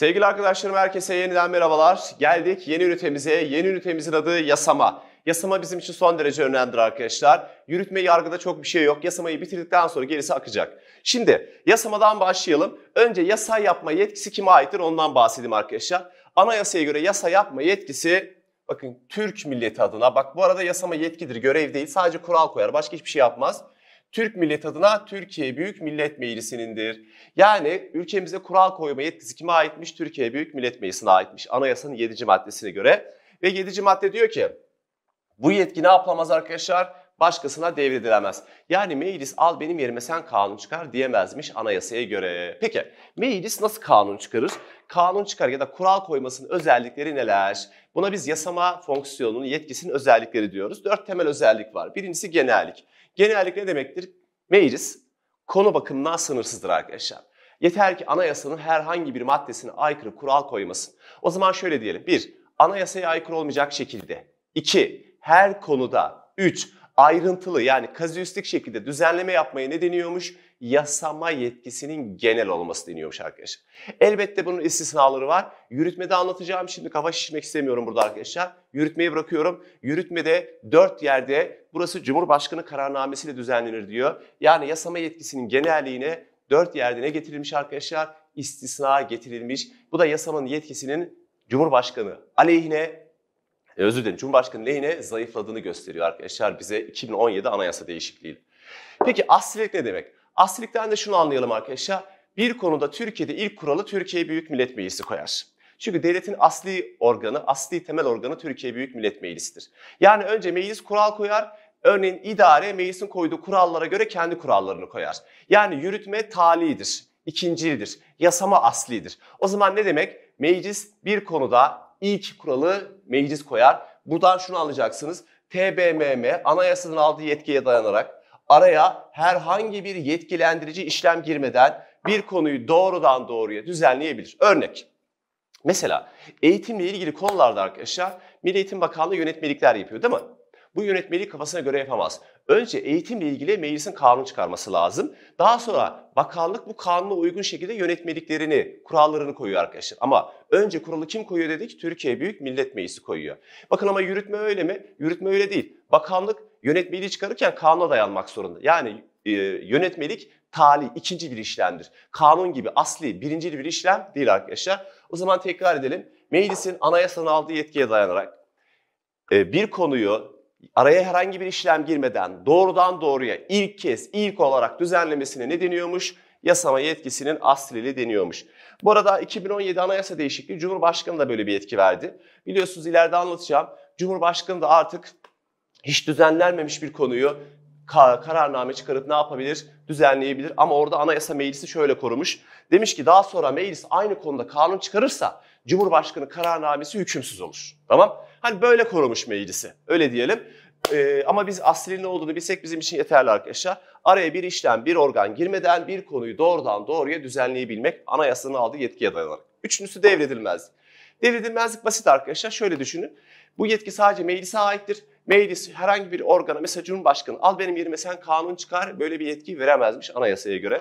Sevgili arkadaşlarım herkese yeniden merhabalar. Geldik yeni ünitemize. Yeni ünitemizin adı yasama. Yasama bizim için son derece önemlidir arkadaşlar. Yürütme yargıda çok bir şey yok. Yasamayı bitirdikten sonra gerisi akacak. Şimdi yasamadan başlayalım. Önce yasa yapma yetkisi kime aittir ondan bahsedeyim arkadaşlar. Anayasaya göre yasa yapma yetkisi bakın Türk milleti adına. Bak bu arada yasama yetkidir görev değil sadece kural koyar başka hiçbir şey yapmaz. Türk millet adına Türkiye Büyük Millet Meclisi'nindir. Yani ülkemize kural koyma yetkisi kime aitmiş? Türkiye Büyük Millet Meclisi'ne aitmiş. Anayasanın 7. maddesine göre. Ve 7. madde diyor ki bu yetki ne yapılamaz arkadaşlar? Başkasına devredilemez. Yani meclis al benim yerime sen kanun çıkar diyemezmiş anayasaya göre. Peki meclis nasıl kanun çıkarır? Kanun çıkar ya da kural koymasının özellikleri neler? Buna biz yasama fonksiyonunun yetkisinin özellikleri diyoruz. Dört temel özellik var. Birincisi genellik. Genellikle ne demektir? Meclis konu bakımından sınırsızdır arkadaşlar. Yeter ki anayasanın herhangi bir maddesine aykırı kural koymasın. O zaman şöyle diyelim. 1. Anayasaya aykırı olmayacak şekilde. 2. Her konuda. 3. Ayrıntılı yani kazüistik şekilde düzenleme yapmaya ne deniyormuş? yasama yetkisinin genel olması deniyormuş arkadaşlar. Elbette bunun istisnaları var. Yürütmede anlatacağım. Şimdi kafa şişmek istemiyorum burada arkadaşlar. Yürütmeyi bırakıyorum. Yürütmede dört yerde burası Cumhurbaşkanı kararnamesiyle düzenlenir diyor. Yani yasama yetkisinin genelliğine dört yerde ne getirilmiş arkadaşlar? İstisna getirilmiş. Bu da yasamanın yetkisinin Cumhurbaşkanı aleyhine e, özür dilerim Cumhurbaşkanı lehine zayıfladığını gösteriyor arkadaşlar bize 2017 anayasa değişikliğiyle. Peki aslilik ne demek? Asilikten de şunu anlayalım arkadaşlar. Bir konuda Türkiye'de ilk kuralı Türkiye Büyük Millet Meclisi koyar. Çünkü devletin asli organı, asli temel organı Türkiye Büyük Millet Meclisi'dir. Yani önce meclis kural koyar, örneğin idare meclisin koyduğu kurallara göre kendi kurallarını koyar. Yani yürütme talidir, ikincildir, yasama aslidir. O zaman ne demek? Meclis bir konuda ilk kuralı meclis koyar. Buradan şunu alacaksınız: TBMM anayasanın aldığı yetkiye dayanarak araya herhangi bir yetkilendirici işlem girmeden bir konuyu doğrudan doğruya düzenleyebilir. Örnek. Mesela eğitimle ilgili konularda arkadaşlar Milli Eğitim Bakanlığı yönetmelikler yapıyor değil mi? Bu yönetmeliği kafasına göre yapamaz. Önce eğitimle ilgili meclisin kanun çıkarması lazım. Daha sonra bakanlık bu kanuna uygun şekilde yönetmeliklerini, kurallarını koyuyor arkadaşlar. Ama önce kuralı kim koyuyor dedik? Türkiye Büyük Millet Meclisi koyuyor. Bakın ama yürütme öyle mi? Yürütme öyle değil bakanlık yönetmeliği çıkarırken kanuna dayanmak zorunda. Yani e, yönetmelik tali, ikinci bir işlemdir. Kanun gibi asli, birinci bir işlem değil arkadaşlar. O zaman tekrar edelim. Meclisin anayasanın aldığı yetkiye dayanarak e, bir konuyu araya herhangi bir işlem girmeden doğrudan doğruya ilk kez ilk olarak düzenlemesine ne deniyormuş? Yasama yetkisinin aslili deniyormuş. Bu arada 2017 anayasa değişikliği Cumhurbaşkanı da böyle bir yetki verdi. Biliyorsunuz ileride anlatacağım. Cumhurbaşkanı da artık hiç düzenlenmemiş bir konuyu kararname çıkarıp ne yapabilir? Düzenleyebilir. Ama orada Anayasa Meclisi şöyle korumuş. Demiş ki daha sonra meclis aynı konuda kanun çıkarırsa Cumhurbaşkanı kararnamesi hükümsüz olur. Tamam? Hani böyle korumuş meclisi. Öyle diyelim. Ee, ama biz aslinin ne olduğunu bilsek bizim için yeterli arkadaşlar. Araya bir işlem, bir organ girmeden bir konuyu doğrudan doğruya düzenleyebilmek anayasanın aldığı yetkiye dayanarak. Üçüncüsü devredilmezlik. Devredilmezlik basit arkadaşlar. Şöyle düşünün. Bu yetki sadece meclise aittir meclis herhangi bir organa mesela Cumhurbaşkanı al benim yerime sen kanun çıkar böyle bir yetki veremezmiş anayasaya göre.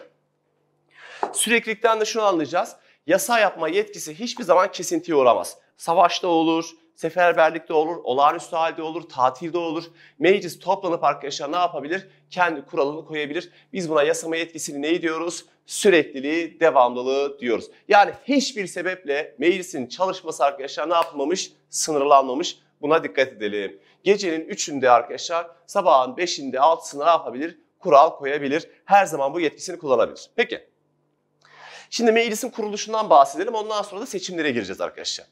Süreklilikten de şunu anlayacağız. Yasa yapma yetkisi hiçbir zaman kesintiye uğramaz. Savaşta olur, seferberlikte olur, olağanüstü halde olur, tatilde olur. Meclis toplanıp arkadaşlar ne yapabilir? Kendi kuralını koyabilir. Biz buna yasama yetkisini ne diyoruz? Sürekliliği, devamlılığı diyoruz. Yani hiçbir sebeple meclisin çalışması arkadaşlar ne yapılmamış? Sınırlanmamış. Buna dikkat edelim gecenin 3'ünde arkadaşlar sabahın 5'inde 6'sına ne yapabilir? Kural koyabilir. Her zaman bu yetkisini kullanabilir. Peki. Şimdi meclisin kuruluşundan bahsedelim. Ondan sonra da seçimlere gireceğiz arkadaşlar.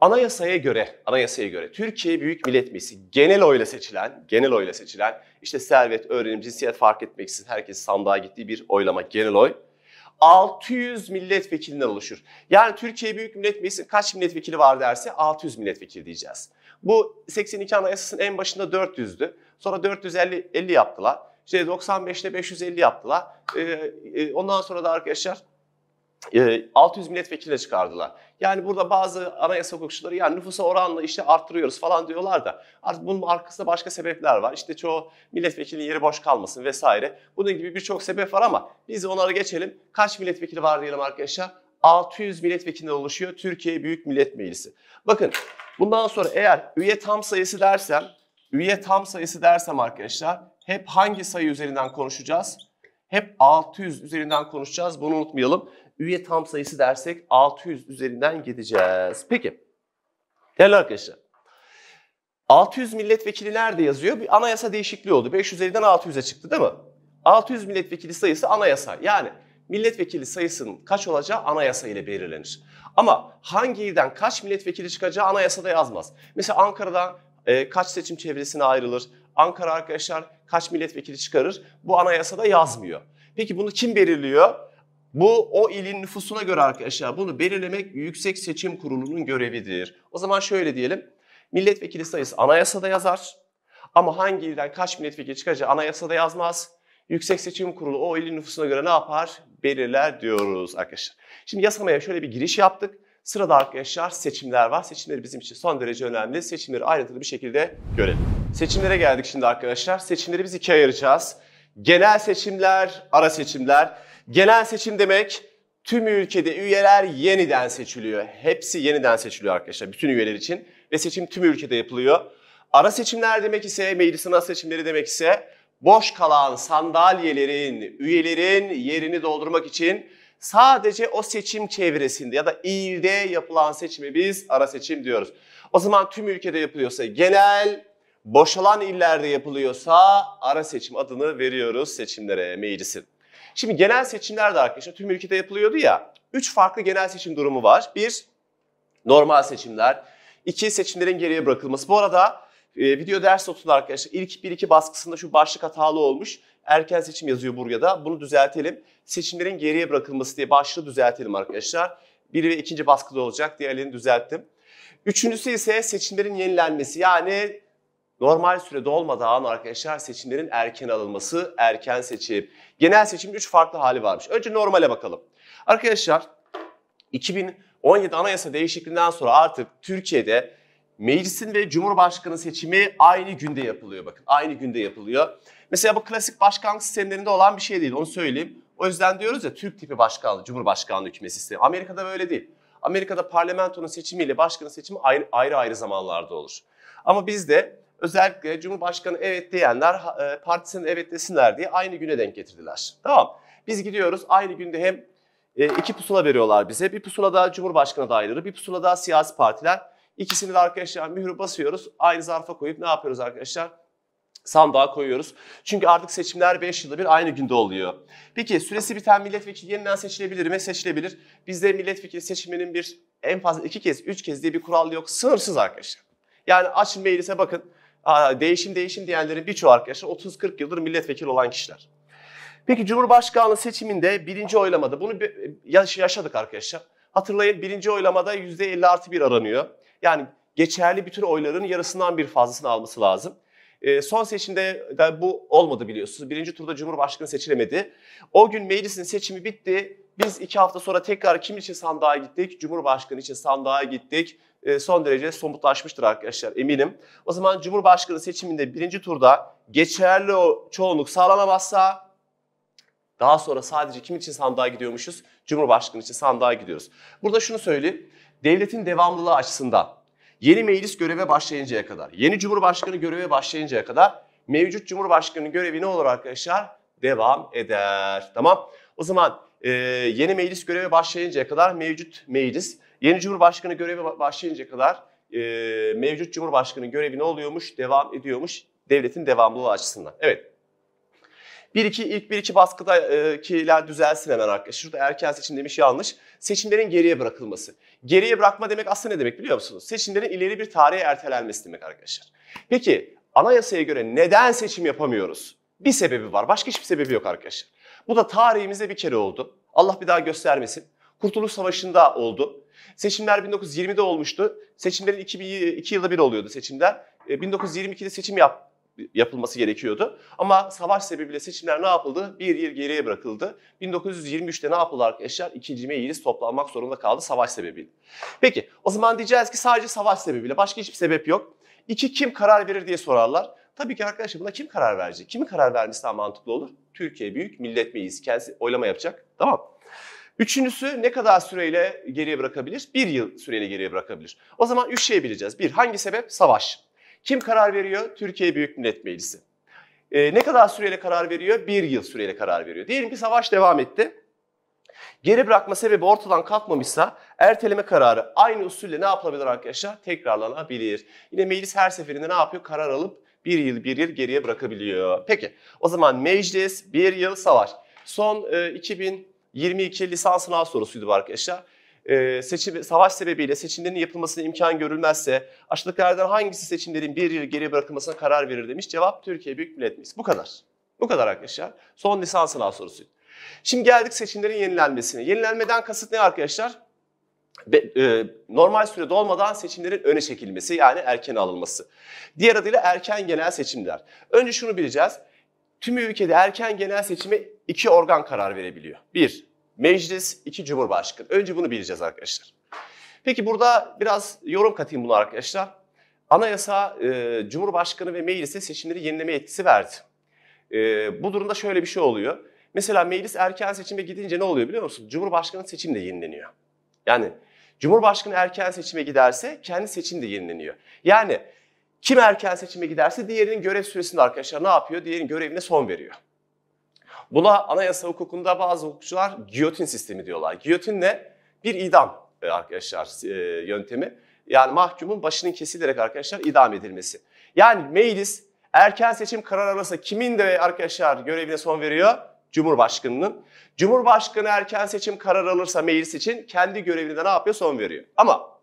Anayasaya göre, anayasaya göre Türkiye Büyük Millet Meclisi genel oyla seçilen, genel oyla seçilen işte servet, öğrenim, cinsiyet fark etmeksizin herkes sandığa gittiği bir oylama genel oy. 600 milletvekilinden oluşur. Yani Türkiye Büyük Millet Meclisi kaç milletvekili var derse 600 milletvekili diyeceğiz. Bu 82 anayasasının en başında 400'dü. Sonra 450 50 yaptılar. İşte 95'te 550 yaptılar. Ee, e, ondan sonra da arkadaşlar 600 e, milletvekili çıkardılar. Yani burada bazı anayasa hukukçuları yani nüfusa oranla işte arttırıyoruz falan diyorlar da artık bunun arkasında başka sebepler var. İşte çoğu milletvekilinin yeri boş kalmasın vesaire. Bunun gibi birçok sebep var ama biz onları geçelim. Kaç milletvekili var diyelim arkadaşlar? 600 milletvekili oluşuyor Türkiye Büyük Millet Meclisi. Bakın Bundan sonra eğer üye tam sayısı dersem, üye tam sayısı dersem arkadaşlar hep hangi sayı üzerinden konuşacağız? Hep 600 üzerinden konuşacağız. Bunu unutmayalım. Üye tam sayısı dersek 600 üzerinden gideceğiz. Peki. Değerli arkadaşlar. 600 milletvekili nerede yazıyor? Bir anayasa değişikliği oldu. 550'den 600'e çıktı değil mi? 600 milletvekili sayısı anayasa. Yani milletvekili sayısının kaç olacağı anayasa ile belirlenir. Ama hangi ilden kaç milletvekili çıkacağı anayasada yazmaz. Mesela Ankara'da e, kaç seçim çevresine ayrılır? Ankara arkadaşlar kaç milletvekili çıkarır? Bu anayasada yazmıyor. Peki bunu kim belirliyor? Bu o ilin nüfusuna göre arkadaşlar bunu belirlemek Yüksek Seçim Kurulu'nun görevidir. O zaman şöyle diyelim. Milletvekili sayısı anayasada yazar. Ama hangi ilden kaç milletvekili çıkacağı anayasada yazmaz. Yüksek Seçim Kurulu o ilin nüfusuna göre ne yapar? belirler diyoruz arkadaşlar. Şimdi yasamaya şöyle bir giriş yaptık. Sırada arkadaşlar seçimler var. Seçimleri bizim için son derece önemli. Seçimleri ayrıntılı bir şekilde görelim. Seçimlere geldik şimdi arkadaşlar. Seçimleri biz ikiye ayıracağız. Genel seçimler, ara seçimler. Genel seçim demek tüm ülkede üyeler yeniden seçiliyor. Hepsi yeniden seçiliyor arkadaşlar bütün üyeler için. Ve seçim tüm ülkede yapılıyor. Ara seçimler demek ise, meclisin ara seçimleri demek ise boş kalan sandalyelerin, üyelerin yerini doldurmak için sadece o seçim çevresinde ya da ilde yapılan seçimi biz ara seçim diyoruz. O zaman tüm ülkede yapılıyorsa genel, boşalan illerde yapılıyorsa ara seçim adını veriyoruz seçimlere, meclisin. Şimdi genel seçimlerde arkadaşlar tüm ülkede yapılıyordu ya. Üç farklı genel seçim durumu var. Bir, normal seçimler. iki seçimlerin geriye bırakılması. Bu arada e, video ders notunda arkadaşlar ilk 1-2 baskısında şu başlık hatalı olmuş. Erken seçim yazıyor buraya da Bunu düzeltelim. Seçimlerin geriye bırakılması diye başlığı düzeltelim arkadaşlar. Biri ve ikinci baskıda olacak. Diğerlerini düzelttim. Üçüncüsü ise seçimlerin yenilenmesi. Yani normal sürede olmadan arkadaşlar seçimlerin erken alınması, erken seçim. Genel seçimin 3 farklı hali varmış. Önce normale bakalım. Arkadaşlar 2017 anayasa değişikliğinden sonra artık Türkiye'de meclisin ve cumhurbaşkanı seçimi aynı günde yapılıyor bakın. Aynı günde yapılıyor. Mesela bu klasik başkanlık sistemlerinde olan bir şey değil onu söyleyeyim. O yüzden diyoruz ya Türk tipi başkanlık, cumhurbaşkanlığı hükümet sistemi. Amerika'da böyle değil. Amerika'da parlamentonun seçimiyle başkanın seçimi ayrı ayrı, ayrı zamanlarda olur. Ama bizde özellikle Cumhurbaşkanı evet diyenler e, partisinin evet desinler diye aynı güne denk getirdiler. Tamam. Biz gidiyoruz aynı günde hem e, iki pusula veriyorlar bize. Bir pusulada Cumhurbaşkanı adayları, bir pusulada siyasi partiler. İkisini de arkadaşlar mühürü basıyoruz. Aynı zarfa koyup ne yapıyoruz arkadaşlar? sandığa koyuyoruz. Çünkü artık seçimler 5 yılda bir aynı günde oluyor. Peki süresi biten milletvekili yeniden seçilebilir mi? Seçilebilir. Bizde milletvekili seçiminin bir en fazla 2 kez, 3 kez diye bir kural yok. Sınırsız arkadaşlar. Yani açın meclise bakın. değişim değişim diyenlerin birçoğu arkadaşlar 30-40 yıldır milletvekili olan kişiler. Peki Cumhurbaşkanlığı seçiminde birinci oylamada bunu yaşadık arkadaşlar. Hatırlayın birinci oylamada %50 artı 1 aranıyor. Yani geçerli bütün oyların yarısından bir fazlasını alması lazım. E, son seçimde de bu olmadı biliyorsunuz. Birinci turda Cumhurbaşkanı seçilemedi. O gün meclisin seçimi bitti. Biz iki hafta sonra tekrar kim için sandığa gittik? Cumhurbaşkanı için sandığa gittik. E, son derece somutlaşmıştır arkadaşlar eminim. O zaman Cumhurbaşkanı seçiminde birinci turda geçerli o çoğunluk sağlanamazsa daha sonra sadece kim için sandığa gidiyormuşuz? Cumhurbaşkanı için sandığa gidiyoruz. Burada şunu söyleyeyim devletin devamlılığı açısından yeni meclis göreve başlayıncaya kadar, yeni cumhurbaşkanı göreve başlayıncaya kadar mevcut cumhurbaşkanı görevi ne olur arkadaşlar? Devam eder. Tamam. O zaman e, yeni meclis göreve başlayıncaya kadar mevcut meclis, yeni cumhurbaşkanı göreve başlayıncaya kadar e, mevcut cumhurbaşkanı görevi ne oluyormuş? Devam ediyormuş devletin devamlılığı açısından. Evet. Bir iki ilk bir 1-2 kiler düzelsin hemen arkadaşlar. Şurada erken seçim demiş yanlış. Seçimlerin geriye bırakılması. Geriye bırakma demek aslında ne demek biliyor musunuz? Seçimlerin ileri bir tarihe ertelenmesi demek arkadaşlar. Peki anayasaya göre neden seçim yapamıyoruz? Bir sebebi var. Başka hiçbir sebebi yok arkadaşlar. Bu da tarihimizde bir kere oldu. Allah bir daha göstermesin. Kurtuluş Savaşı'nda oldu. Seçimler 1920'de olmuştu. Seçimlerin 2002 yılda bir oluyordu seçimler. 1922'de e, seçim yap, yapılması gerekiyordu. Ama savaş sebebiyle seçimler ne yapıldı? Bir yıl geriye bırakıldı. 1923'te ne yapıldı arkadaşlar? İkinci meclis toplanmak zorunda kaldı savaş sebebiyle. Peki o zaman diyeceğiz ki sadece savaş sebebiyle başka hiçbir sebep yok. İki kim karar verir diye sorarlar. Tabii ki arkadaşlar buna kim karar verecek? Kimin karar vermesi daha mantıklı olur? Türkiye Büyük Millet Meclisi kendisi oylama yapacak. Tamam Üçüncüsü ne kadar süreyle geriye bırakabilir? Bir yıl süreyle geriye bırakabilir. O zaman üç şey bileceğiz. Bir, hangi sebep? Savaş. Kim karar veriyor? Türkiye Büyük Millet Meclisi. E, ne kadar süreyle karar veriyor? Bir yıl süreyle karar veriyor. Diyelim ki savaş devam etti. Geri bırakma sebebi ortadan kalkmamışsa erteleme kararı aynı usulle ne yapılabilir arkadaşlar? Tekrarlanabilir. Yine meclis her seferinde ne yapıyor? Karar alıp bir yıl bir yıl geriye bırakabiliyor. Peki o zaman meclis bir yıl savaş. Son e, 2022 lisans sınav sorusuydu bu arkadaşlar. Ee, seçim, savaş sebebiyle seçimlerin yapılmasına imkan görülmezse aşağıdakilerden hangisi seçimlerin bir yıl geri bırakılmasına karar verir demiş. Cevap Türkiye Büyük Millet Meclisi. Bu kadar. Bu kadar arkadaşlar. Son lisans sınav sorusu. Şimdi geldik seçimlerin yenilenmesine. Yenilenmeden kasıt ne arkadaşlar? Be, e, normal sürede olmadan seçimlerin öne çekilmesi yani erken alınması. Diğer adıyla erken genel seçimler. Önce şunu bileceğiz. Tüm ülkede erken genel seçime iki organ karar verebiliyor. Bir, meclis, iki cumhurbaşkanı. Önce bunu bileceğiz arkadaşlar. Peki burada biraz yorum katayım bunu arkadaşlar. Anayasa e, Cumhurbaşkanı ve meclise seçimleri yenileme yetkisi verdi. E, bu durumda şöyle bir şey oluyor. Mesela meclis erken seçime gidince ne oluyor biliyor musun? Cumhurbaşkanı seçim de yenileniyor. Yani Cumhurbaşkanı erken seçime giderse kendi seçim de yenileniyor. Yani kim erken seçime giderse diğerinin görev süresinde arkadaşlar ne yapıyor? Diğerinin görevine son veriyor. Buna anayasa hukukunda bazı hukukçular giyotin sistemi diyorlar. Giyotin ne? Bir idam e, arkadaşlar e, yöntemi. Yani mahkumun başının kesilerek arkadaşlar idam edilmesi. Yani meclis erken seçim kararı alırsa kimin de arkadaşlar görevine son veriyor? Cumhurbaşkanının. Cumhurbaşkanı erken seçim kararı alırsa meclis için kendi görevine de ne yapıyor? Son veriyor. Ama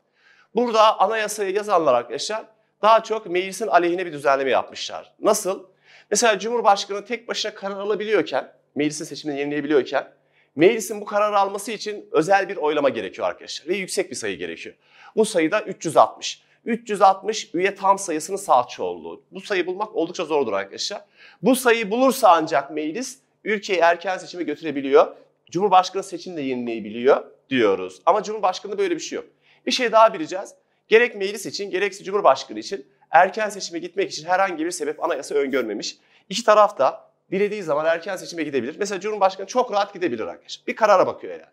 burada anayasayı yazanlar arkadaşlar daha çok meclisin aleyhine bir düzenleme yapmışlar. Nasıl? Mesela Cumhurbaşkanı tek başına karar alabiliyorken meclisin seçimini yenileyebiliyorken meclisin bu kararı alması için özel bir oylama gerekiyor arkadaşlar ve yüksek bir sayı gerekiyor. Bu sayı da 360. 360 üye tam sayısının sağ çoğunluğu. Bu sayı bulmak oldukça zordur arkadaşlar. Bu sayıyı bulursa ancak meclis ülkeyi erken seçime götürebiliyor. Cumhurbaşkanı seçimi de yenileyebiliyor diyoruz. Ama Cumhurbaşkanı böyle bir şey yok. Bir şey daha bileceğiz. Gerek meclis için gerekse Cumhurbaşkanı için erken seçime gitmek için herhangi bir sebep anayasa öngörmemiş. İki taraf da dilediği zaman erken seçime gidebilir. Mesela Cumhurbaşkanı çok rahat gidebilir arkadaşlar. Bir karara bakıyor herhalde.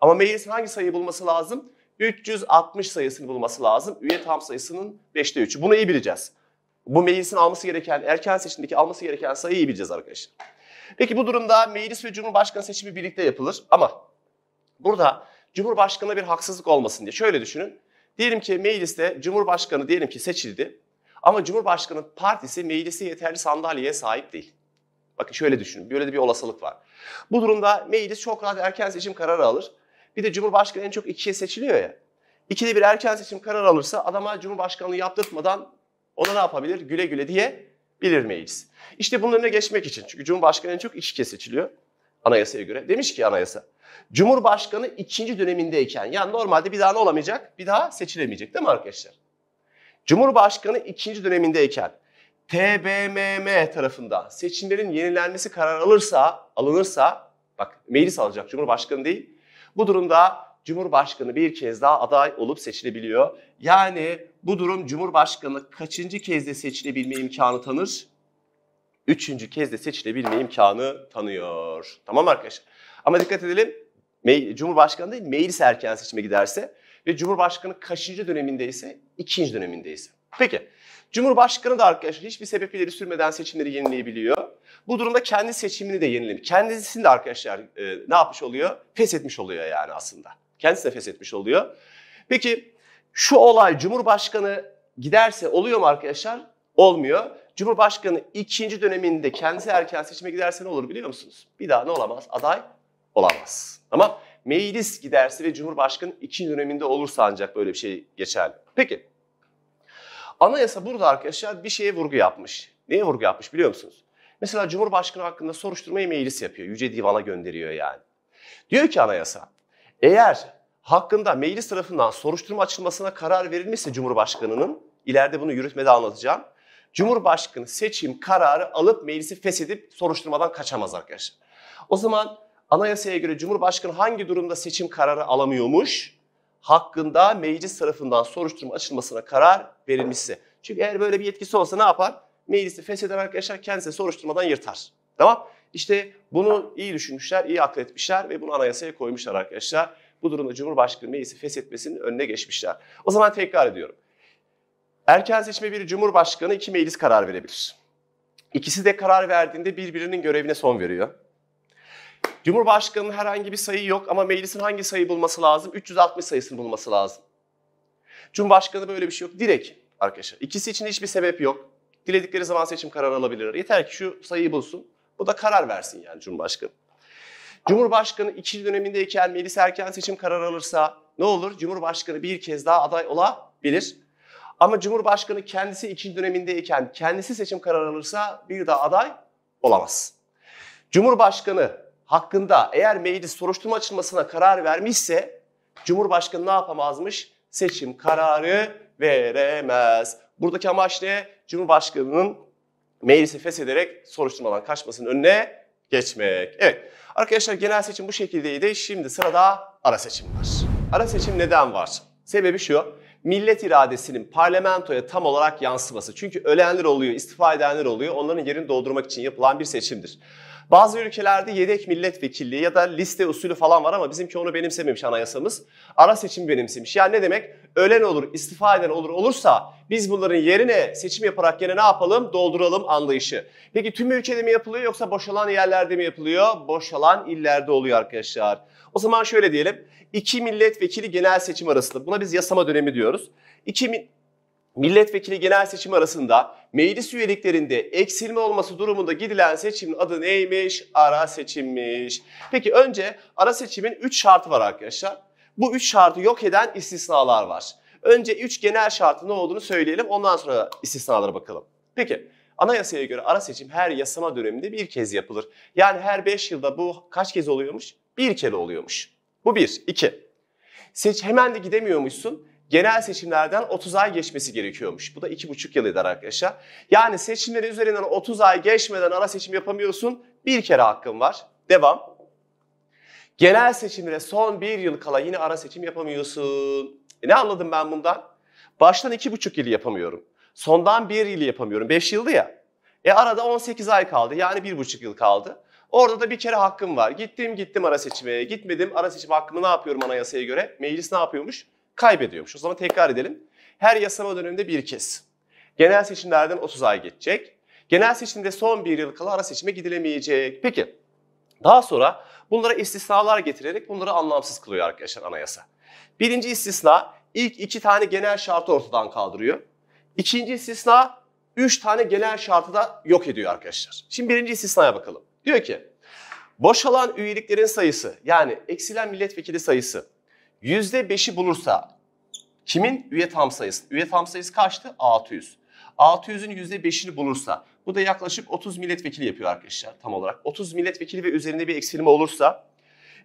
Ama meclisin hangi sayıyı bulması lazım? 360 sayısını bulması lazım. Üye tam sayısının 5'te 3'ü. Bunu iyi bileceğiz. Bu meclisin alması gereken, erken seçimdeki alması gereken sayıyı iyi bileceğiz arkadaşlar. Peki bu durumda meclis ve cumhurbaşkanı seçimi birlikte yapılır ama burada cumhurbaşkanına bir haksızlık olmasın diye şöyle düşünün. Diyelim ki mecliste cumhurbaşkanı diyelim ki seçildi ama cumhurbaşkanı partisi meclise yeterli sandalyeye sahip değil. Bakın şöyle düşünün. Böyle de bir olasılık var. Bu durumda meclis çok rahat erken seçim kararı alır. Bir de Cumhurbaşkanı en çok ikiye seçiliyor ya. İkide bir erken seçim kararı alırsa adama Cumhurbaşkanlığı yaptırtmadan ona ne yapabilir? Güle güle diye bilir meclis. İşte bunun önüne geçmek için. Çünkü Cumhurbaşkanı en çok iki kez seçiliyor anayasaya göre. Demiş ki anayasa. Cumhurbaşkanı ikinci dönemindeyken yani normalde bir daha ne olamayacak? Bir daha seçilemeyecek değil mi arkadaşlar? Cumhurbaşkanı ikinci dönemindeyken TBMM tarafında seçimlerin yenilenmesi karar alırsa, alınırsa, bak meclis alacak Cumhurbaşkanı değil. Bu durumda Cumhurbaşkanı bir kez daha aday olup seçilebiliyor. Yani bu durum Cumhurbaşkanı kaçıncı kez de seçilebilme imkanı tanır? Üçüncü kez de seçilebilme imkanı tanıyor. Tamam arkadaşlar? Ama dikkat edelim. Cumhurbaşkanı değil, meclis erken seçime giderse ve Cumhurbaşkanı kaçıncı döneminde ise ikinci döneminde ise. Peki. Cumhurbaşkanı da arkadaşlar hiçbir sebep ileri sürmeden seçimleri yenileyebiliyor. Bu durumda kendi seçimini de yenilemiyor. Kendisini de arkadaşlar e, ne yapmış oluyor? Fes etmiş oluyor yani aslında. Kendisi de fes etmiş oluyor. Peki şu olay Cumhurbaşkanı giderse oluyor mu arkadaşlar? Olmuyor. Cumhurbaşkanı ikinci döneminde kendisi erken seçime giderse ne olur biliyor musunuz? Bir daha ne olamaz? Aday olamaz. Tamam? meclis giderse ve Cumhurbaşkanı ikinci döneminde olursa ancak böyle bir şey geçerli. Peki Anayasa burada arkadaşlar bir şeye vurgu yapmış. Neye vurgu yapmış biliyor musunuz? Mesela Cumhurbaşkanı hakkında soruşturmayı meclis yapıyor. Yüce Divan'a gönderiyor yani. Diyor ki anayasa eğer hakkında meclis tarafından soruşturma açılmasına karar verilmişse Cumhurbaşkanı'nın ileride bunu yürütmede anlatacağım. Cumhurbaşkanı seçim kararı alıp meclisi feshedip soruşturmadan kaçamaz arkadaşlar. O zaman anayasaya göre Cumhurbaşkanı hangi durumda seçim kararı alamıyormuş? hakkında meclis tarafından soruşturma açılmasına karar verilmişse. Çünkü eğer böyle bir yetkisi olsa ne yapar? Meclisi fesheden arkadaşlar kendisi soruşturmadan yırtar. Tamam? İşte bunu iyi düşünmüşler, iyi akletmişler ve bunu anayasaya koymuşlar arkadaşlar. Bu durumda Cumhurbaşkanı meclisi feshetmesinin önüne geçmişler. O zaman tekrar ediyorum. Erken seçme bir Cumhurbaşkanı iki meclis karar verebilir. İkisi de karar verdiğinde birbirinin görevine son veriyor. Cumhurbaşkanının herhangi bir sayı yok ama meclisin hangi sayı bulması lazım? 360 sayısını bulması lazım. Cumhurbaşkanı böyle bir şey yok. Direkt arkadaşlar. İkisi için hiçbir sebep yok. Diledikleri zaman seçim kararı alabilirler. Yeter ki şu sayıyı bulsun. Bu da karar versin yani Cumhurbaşkanı. Cumhurbaşkanı ikinci dönemindeyken meclis erken seçim kararı alırsa ne olur? Cumhurbaşkanı bir kez daha aday olabilir. Ama Cumhurbaşkanı kendisi ikinci dönemindeyken kendisi seçim kararı alırsa bir daha aday olamaz. Cumhurbaşkanı hakkında eğer meclis soruşturma açılmasına karar vermişse Cumhurbaşkanı ne yapamazmış? Seçim kararı veremez. Buradaki amaç ne? Cumhurbaşkanının meclisi feshederek soruşturmadan kaçmasının önüne geçmek. Evet arkadaşlar genel seçim bu şekildeydi. Şimdi sırada ara seçim var. Ara seçim neden var? Sebebi şu. Millet iradesinin parlamentoya tam olarak yansıması. Çünkü ölenler oluyor, istifa edenler oluyor. Onların yerini doldurmak için yapılan bir seçimdir. Bazı ülkelerde yedek milletvekilliği ya da liste usulü falan var ama bizimki onu benimsememiş anayasamız. Ara seçim benimsemiş. Yani ne demek? Ölen olur, istifa eden olur olursa biz bunların yerine seçim yaparak yine ne yapalım? Dolduralım anlayışı. Peki tüm ülkede mi yapılıyor yoksa boşalan yerlerde mi yapılıyor? Boşalan illerde oluyor arkadaşlar. O zaman şöyle diyelim. İki milletvekili genel seçim arasında. Buna biz yasama dönemi diyoruz. İki milletvekili genel seçim arasında meclis üyeliklerinde eksilme olması durumunda gidilen seçimin adı neymiş? Ara seçimmiş. Peki önce ara seçimin 3 şartı var arkadaşlar. Bu 3 şartı yok eden istisnalar var. Önce 3 genel şartı ne olduğunu söyleyelim ondan sonra istisnalara bakalım. Peki anayasaya göre ara seçim her yasama döneminde bir kez yapılır. Yani her 5 yılda bu kaç kez oluyormuş? Bir kere oluyormuş. Bu bir. iki. Seç hemen de gidemiyormuşsun genel seçimlerden 30 ay geçmesi gerekiyormuş. Bu da 2,5 yıl eder arkadaşlar. Yani seçimlerin üzerinden 30 ay geçmeden ara seçim yapamıyorsun. Bir kere hakkın var. Devam. Genel seçimlere son bir yıl kala yine ara seçim yapamıyorsun. E ne anladım ben bundan? Baştan 2,5 yıl yapamıyorum. Sondan bir yıl yapamıyorum. 5 yıldı ya. E arada 18 ay kaldı. Yani 1,5 yıl kaldı. Orada da bir kere hakkım var. Gittim gittim ara seçime. Gitmedim ara seçim hakkımı ne yapıyorum anayasaya göre? Meclis ne yapıyormuş? kaybediyormuş. O zaman tekrar edelim. Her yasama döneminde bir kez. Genel seçimlerden 30 ay geçecek. Genel seçimde son bir yıl kala ara seçime gidilemeyecek. Peki daha sonra bunlara istisnalar getirerek bunları anlamsız kılıyor arkadaşlar anayasa. Birinci istisna ilk iki tane genel şartı ortadan kaldırıyor. İkinci istisna üç tane genel şartı da yok ediyor arkadaşlar. Şimdi birinci istisnaya bakalım. Diyor ki boşalan üyeliklerin sayısı yani eksilen milletvekili sayısı %5'i bulursa kimin? Üye tam sayısı. Üye tam sayısı kaçtı? 600. 600'ün %5'ini bulursa bu da yaklaşık 30 milletvekili yapıyor arkadaşlar tam olarak. 30 milletvekili ve üzerinde bir eksilme olursa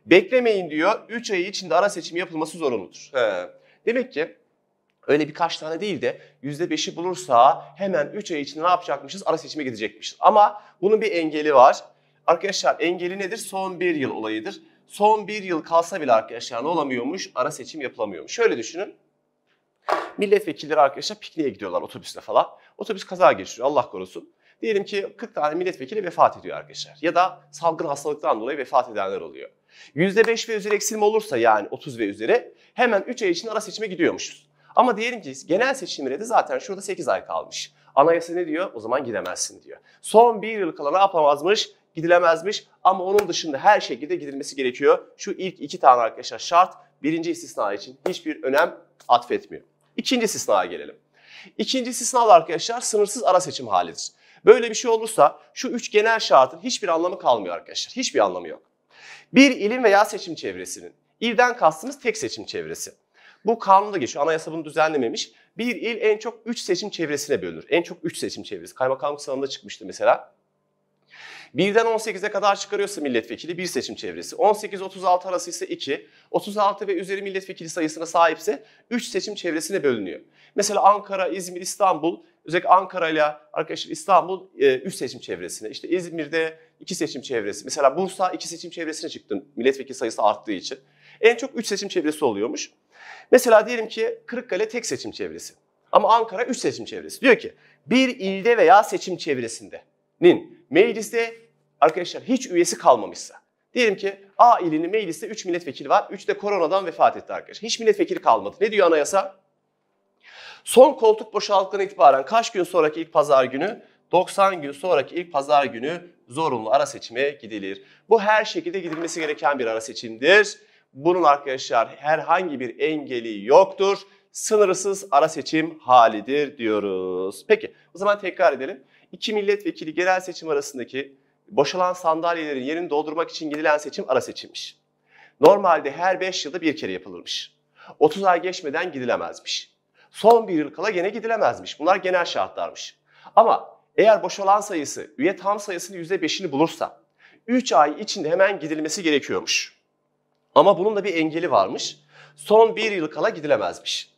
beklemeyin diyor 3 ay içinde ara seçim yapılması zorunludur. He. Demek ki öyle birkaç tane değil de %5'i bulursa hemen 3 ay içinde ne yapacakmışız? Ara seçime gidecekmişiz. Ama bunun bir engeli var. Arkadaşlar engeli nedir? Son bir yıl olayıdır son bir yıl kalsa bile arkadaşlar ne olamıyormuş? Ara seçim yapılamıyormuş. Şöyle düşünün. Milletvekilleri arkadaşlar pikniğe gidiyorlar otobüsle falan. Otobüs kaza geçiriyor Allah korusun. Diyelim ki 40 tane milletvekili vefat ediyor arkadaşlar. Ya da salgın hastalıktan dolayı vefat edenler oluyor. %5 ve üzeri eksilme olursa yani 30 ve üzeri hemen 3 ay için ara seçime gidiyormuşuz. Ama diyelim ki genel seçimlere de zaten şurada 8 ay kalmış. Anayasa ne diyor? O zaman gidemezsin diyor. Son bir yıl kala yapamazmış? gidilemezmiş. Ama onun dışında her şekilde gidilmesi gerekiyor. Şu ilk iki tane arkadaşlar şart birinci istisna için hiçbir önem atfetmiyor. İkinci istisnaya gelelim. İkinci istisna arkadaşlar sınırsız ara seçim halidir. Böyle bir şey olursa şu üç genel şartın hiçbir anlamı kalmıyor arkadaşlar. Hiçbir anlamı yok. Bir ilim veya seçim çevresinin. İlden kastımız tek seçim çevresi. Bu kanunda geçiyor. Anayasa bunu düzenlememiş. Bir il en çok 3 seçim çevresine bölünür. En çok 3 seçim çevresi. Kaymakamlık sınavında çıkmıştı mesela. 1'den 18'e kadar çıkarıyorsa milletvekili bir seçim çevresi. 18-36 arası ise 2. 36 ve üzeri milletvekili sayısına sahipse 3 seçim çevresine bölünüyor. Mesela Ankara, İzmir, İstanbul özellikle Ankara ile arkadaşlar İstanbul 3 e, seçim çevresine. İşte İzmir'de 2 seçim çevresi. Mesela Bursa 2 seçim çevresine çıktı milletvekili sayısı arttığı için. En çok 3 seçim çevresi oluyormuş. Mesela diyelim ki Kırıkkale tek seçim çevresi. Ama Ankara 3 seçim çevresi. Diyor ki bir ilde veya seçim çevresinde nin mecliste Arkadaşlar hiç üyesi kalmamışsa. Diyelim ki A ilinin mecliste 3 milletvekili var. 3 de koronadan vefat etti arkadaşlar. Hiç milletvekili kalmadı. Ne diyor anayasa? Son koltuk boşaltıklarına itibaren kaç gün sonraki ilk pazar günü? 90 gün sonraki ilk pazar günü zorunlu ara seçime gidilir. Bu her şekilde gidilmesi gereken bir ara seçimdir. Bunun arkadaşlar herhangi bir engeli yoktur. Sınırsız ara seçim halidir diyoruz. Peki o zaman tekrar edelim. İki milletvekili genel seçim arasındaki boşalan sandalyelerin yerini doldurmak için gidilen seçim ara seçilmiş. Normalde her 5 yılda bir kere yapılırmış. 30 ay geçmeden gidilemezmiş. Son bir yıl kala gene gidilemezmiş. Bunlar genel şartlarmış. Ama eğer boşalan sayısı üye tam sayısının %5'ini bulursa 3 ay içinde hemen gidilmesi gerekiyormuş. Ama bunun da bir engeli varmış. Son bir yıl kala gidilemezmiş.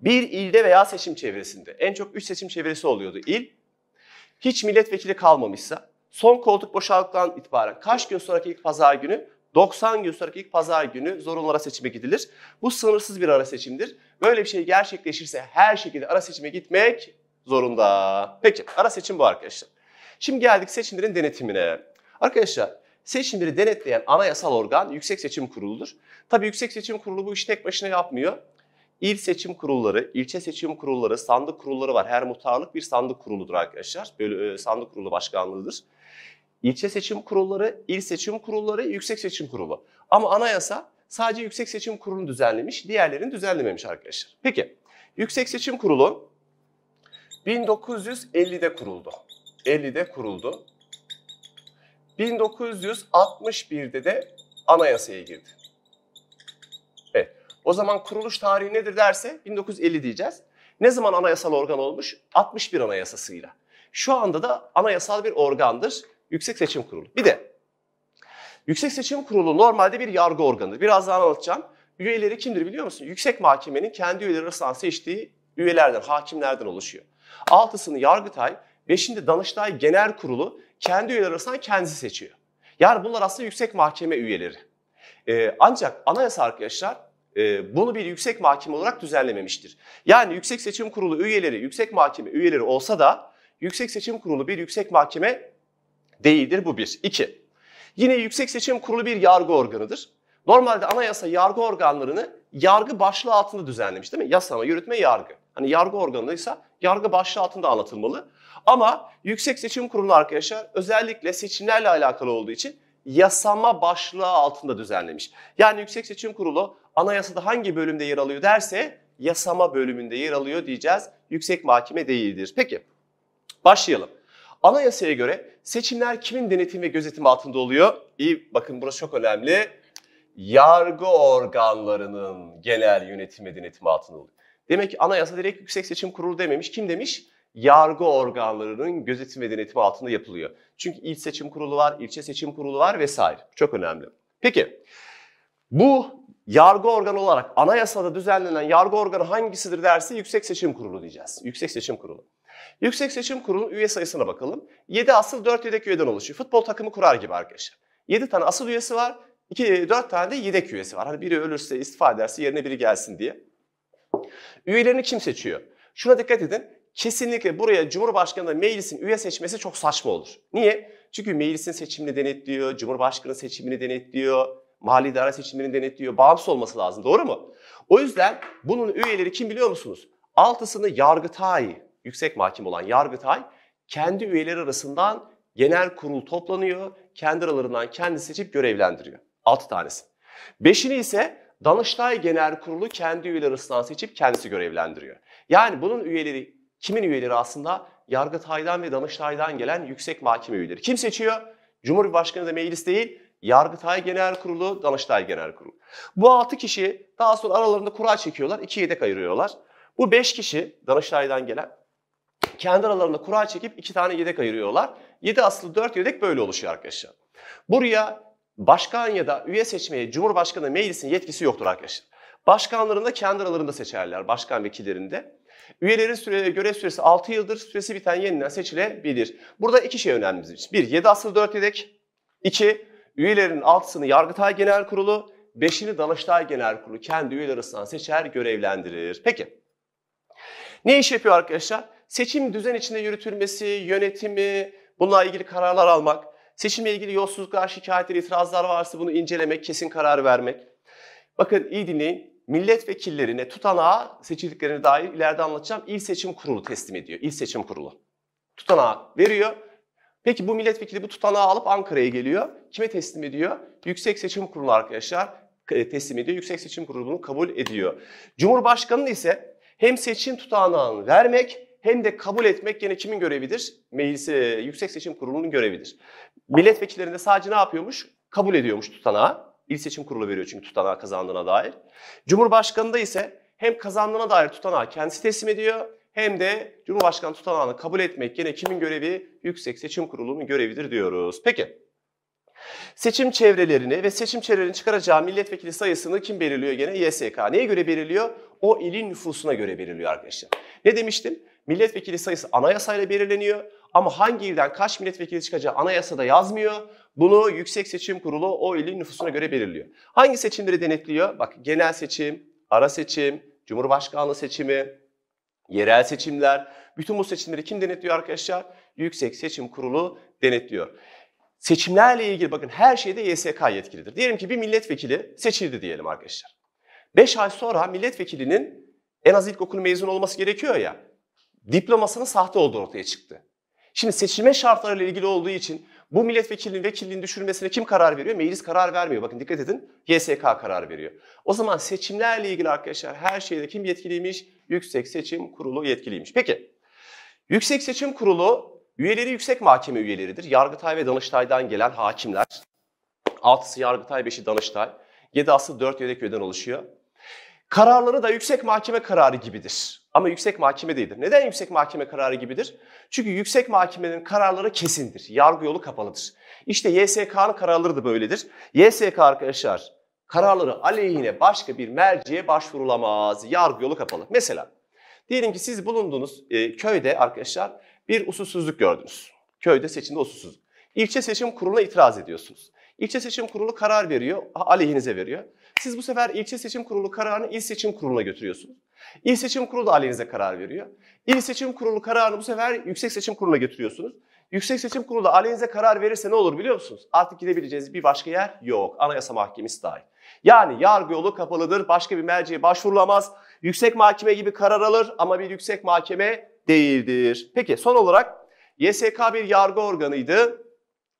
Bir ilde veya seçim çevresinde en çok 3 seçim çevresi oluyordu il. Hiç milletvekili kalmamışsa son koltuk boşaltıktan itibaren kaç gün sonraki ilk pazar günü? 90 gün sonraki ilk pazar günü zorunlu seçime gidilir. Bu sınırsız bir ara seçimdir. Böyle bir şey gerçekleşirse her şekilde ara seçime gitmek zorunda. Peki ara seçim bu arkadaşlar. Şimdi geldik seçimlerin denetimine. Arkadaşlar seçimleri denetleyen anayasal organ Yüksek Seçim Kurulu'dur. Tabii Yüksek Seçim Kurulu bu işi tek başına yapmıyor. İl seçim kurulları, ilçe seçim kurulları, sandık kurulları var. Her muhtarlık bir sandık kuruludur arkadaşlar. Böyle e, sandık kurulu başkanlığıdır. İlçe seçim kurulları, il seçim kurulları, yüksek seçim kurulu. Ama anayasa sadece yüksek seçim kurulunu düzenlemiş, diğerlerini düzenlememiş arkadaşlar. Peki, yüksek seçim kurulu 1950'de kuruldu. 50'de kuruldu. 1961'de de anayasaya girdi. O zaman kuruluş tarihi nedir derse 1950 diyeceğiz. Ne zaman anayasal organ olmuş? 61 anayasasıyla. Şu anda da anayasal bir organdır Yüksek Seçim Kurulu. Bir de Yüksek Seçim Kurulu normalde bir yargı organıdır. Birazdan anlatacağım. Üyeleri kimdir biliyor musun? Yüksek Mahkemenin kendi üyeleri arasından seçtiği üyelerden, hakimlerden oluşuyor. Altısını Yargıtay, beşinde Danıştay Genel Kurulu kendi üyeleri arasından kendisi seçiyor. Yani bunlar aslında yüksek mahkeme üyeleri. Ee, ancak anayasa arkadaşlar ee, bunu bir yüksek mahkeme olarak düzenlememiştir. Yani Yüksek Seçim Kurulu üyeleri yüksek mahkeme üyeleri olsa da Yüksek Seçim Kurulu bir yüksek mahkeme değildir bu bir. İki, yine Yüksek Seçim Kurulu bir yargı organıdır. Normalde anayasa yargı organlarını yargı başlığı altında düzenlemiş değil mi? Yasama, yürütme, yargı. Hani yargı organıysa yargı başlığı altında anlatılmalı. Ama Yüksek Seçim Kurulu arkadaşlar özellikle seçimlerle alakalı olduğu için yasama başlığı altında düzenlemiş. Yani Yüksek Seçim Kurulu anayasada hangi bölümde yer alıyor derse yasama bölümünde yer alıyor diyeceğiz. Yüksek mahkeme değildir. Peki başlayalım. Anayasaya göre seçimler kimin denetimi ve gözetimi altında oluyor? İyi bakın burası çok önemli. Yargı organlarının genel yönetim ve denetimi altında oluyor. Demek ki anayasa direkt Yüksek Seçim Kurulu dememiş. Kim demiş? yargı organlarının gözetim ve denetimi altında yapılıyor. Çünkü il seçim kurulu var, ilçe seçim kurulu var vesaire. Çok önemli. Peki bu yargı organı olarak anayasada düzenlenen yargı organı hangisidir derse Yüksek Seçim Kurulu diyeceğiz. Yüksek Seçim Kurulu. Yüksek Seçim Kurulu üye sayısına bakalım. 7 asıl 4 yedek üyeden oluşuyor. Futbol takımı kurar gibi arkadaşlar. 7 tane asıl üyesi var. 2, 4 tane de yedek üyesi var. Hani biri ölürse istifa ederse yerine biri gelsin diye. Üyelerini kim seçiyor? Şuna dikkat edin kesinlikle buraya Cumhurbaşkanı meclisin üye seçmesi çok saçma olur. Niye? Çünkü meclisin seçimini denetliyor, Cumhurbaşkanı seçimini denetliyor, mali idare seçimini denetliyor. Bağımsız olması lazım doğru mu? O yüzden bunun üyeleri kim biliyor musunuz? Altısını Yargıtay, yüksek mahkum olan Yargıtay kendi üyeleri arasından genel kurul toplanıyor. Kendi aralarından kendi seçip görevlendiriyor. Altı tanesi. Beşini ise Danıştay Genel Kurulu kendi üyeleri arasından seçip kendisi görevlendiriyor. Yani bunun üyeleri Kimin üyeleri aslında? Yargıtay'dan ve Danıştay'dan gelen yüksek mahkeme üyeleri. Kim seçiyor? Cumhurbaşkanı da meclis değil, Yargıtay Genel Kurulu, Danıştay Genel Kurulu. Bu 6 kişi daha sonra aralarında kura çekiyorlar, 2 yedek ayırıyorlar. Bu 5 kişi Danıştay'dan gelen kendi aralarında kura çekip 2 tane yedek ayırıyorlar. 7 aslı 4 yedek böyle oluşuyor arkadaşlar. Buraya başkan ya da üye seçmeye Cumhurbaşkanı meclisin yetkisi yoktur arkadaşlar. Başkanlarını da kendi aralarında seçerler, başkan vekillerinde. Üyelerin süre, görev süresi 6 yıldır, süresi biten yeniden seçilebilir. Burada iki şey önemli bizim için. 1. 7 asıl 4 yedek. 2. Üyelerin 6'sını Yargıtay Genel Kurulu, 5'ini Danıştay Genel Kurulu kendi üyeler arasından seçer, görevlendirir. Peki. Ne iş yapıyor arkadaşlar? Seçim düzen içinde yürütülmesi, yönetimi, bununla ilgili kararlar almak, seçimle ilgili yolsuzluklar, şikayetler, itirazlar varsa bunu incelemek, kesin karar vermek. Bakın iyi dinleyin milletvekillerine tutanağa seçildiklerine dair ileride anlatacağım il seçim kurulu teslim ediyor. İl seçim kurulu. Tutanağı veriyor. Peki bu milletvekili bu tutanağı alıp Ankara'ya geliyor. Kime teslim ediyor? Yüksek Seçim Kurulu arkadaşlar e, teslim ediyor. Yüksek Seçim Kurulu bunu kabul ediyor. Cumhurbaşkanı ise hem seçim tutanağını vermek hem de kabul etmek yine kimin görevidir? Meclisi, e, Yüksek Seçim Kurulu'nun görevidir. Milletvekillerinde sadece ne yapıyormuş? Kabul ediyormuş tutanağı. İl Seçim Kurulu veriyor çünkü tutanağı kazandığına dair. Cumhurbaşkanı da ise hem kazandığına dair tutanağı kendisi teslim ediyor hem de Cumhurbaşkanı tutanağını kabul etmek gene kimin görevi? Yüksek Seçim Kurulu'nun görevidir diyoruz. Peki Seçim çevrelerini ve seçim çevrelerini çıkaracağı milletvekili sayısını kim belirliyor gene? YSK. Neye göre belirliyor? O ilin nüfusuna göre belirliyor arkadaşlar. Ne demiştim? Milletvekili sayısı anayasayla belirleniyor ama hangi ilden kaç milletvekili çıkacağı anayasada yazmıyor. Bunu Yüksek Seçim Kurulu o ilin nüfusuna göre belirliyor. Hangi seçimleri denetliyor? Bak genel seçim, ara seçim, cumhurbaşkanlığı seçimi, yerel seçimler. Bütün bu seçimleri kim denetliyor arkadaşlar? Yüksek Seçim Kurulu denetliyor. Seçimlerle ilgili bakın her şeyde YSK yetkilidir. Diyelim ki bir milletvekili seçildi diyelim arkadaşlar. 5 ay sonra milletvekilinin en az ilkokul mezun olması gerekiyor ya. Diplomasının sahte olduğu ortaya çıktı. Şimdi seçilme şartlarıyla ilgili olduğu için bu milletvekilinin vekilliğini düşürmesine kim karar veriyor? Meclis karar vermiyor. Bakın dikkat edin. YSK karar veriyor. O zaman seçimlerle ilgili arkadaşlar her şeyde kim yetkiliymiş? Yüksek Seçim Kurulu yetkiliymiş. Peki. Yüksek Seçim Kurulu üyeleri yüksek mahkeme üyeleridir. Yargıtay ve Danıştay'dan gelen hakimler. 6'sı Yargıtay, 5'i Danıştay. 7 aslı 4 yedek üyeden oluşuyor kararları da yüksek mahkeme kararı gibidir. Ama yüksek mahkeme değildir. Neden yüksek mahkeme kararı gibidir? Çünkü yüksek mahkemenin kararları kesindir. Yargı yolu kapalıdır. İşte YSK'nın kararları da böyledir. YSK arkadaşlar kararları aleyhine başka bir merciye başvurulamaz. Yargı yolu kapalı. Mesela diyelim ki siz bulunduğunuz e, köyde arkadaşlar bir usulsüzlük gördünüz. Köyde seçimde usulsüzlük. İlçe seçim kuruluna itiraz ediyorsunuz. İlçe seçim kurulu karar veriyor, aleyhinize veriyor. Siz bu sefer ilçe seçim kurulu kararını il seçim kuruluna götürüyorsunuz. İl seçim kurulu da aleyhinize karar veriyor. İl seçim kurulu kararını bu sefer yüksek seçim kuruluna götürüyorsunuz. Yüksek Seçim Kurulu da aleyhinize karar verirse ne olur biliyor musunuz? Artık gidebileceğiniz bir başka yer yok. Anayasa Mahkemesi dahil. Yani yargı yolu kapalıdır. Başka bir merceğe başvurulamaz. Yüksek mahkeme gibi karar alır ama bir yüksek mahkeme değildir. Peki son olarak YSK bir yargı organıydı.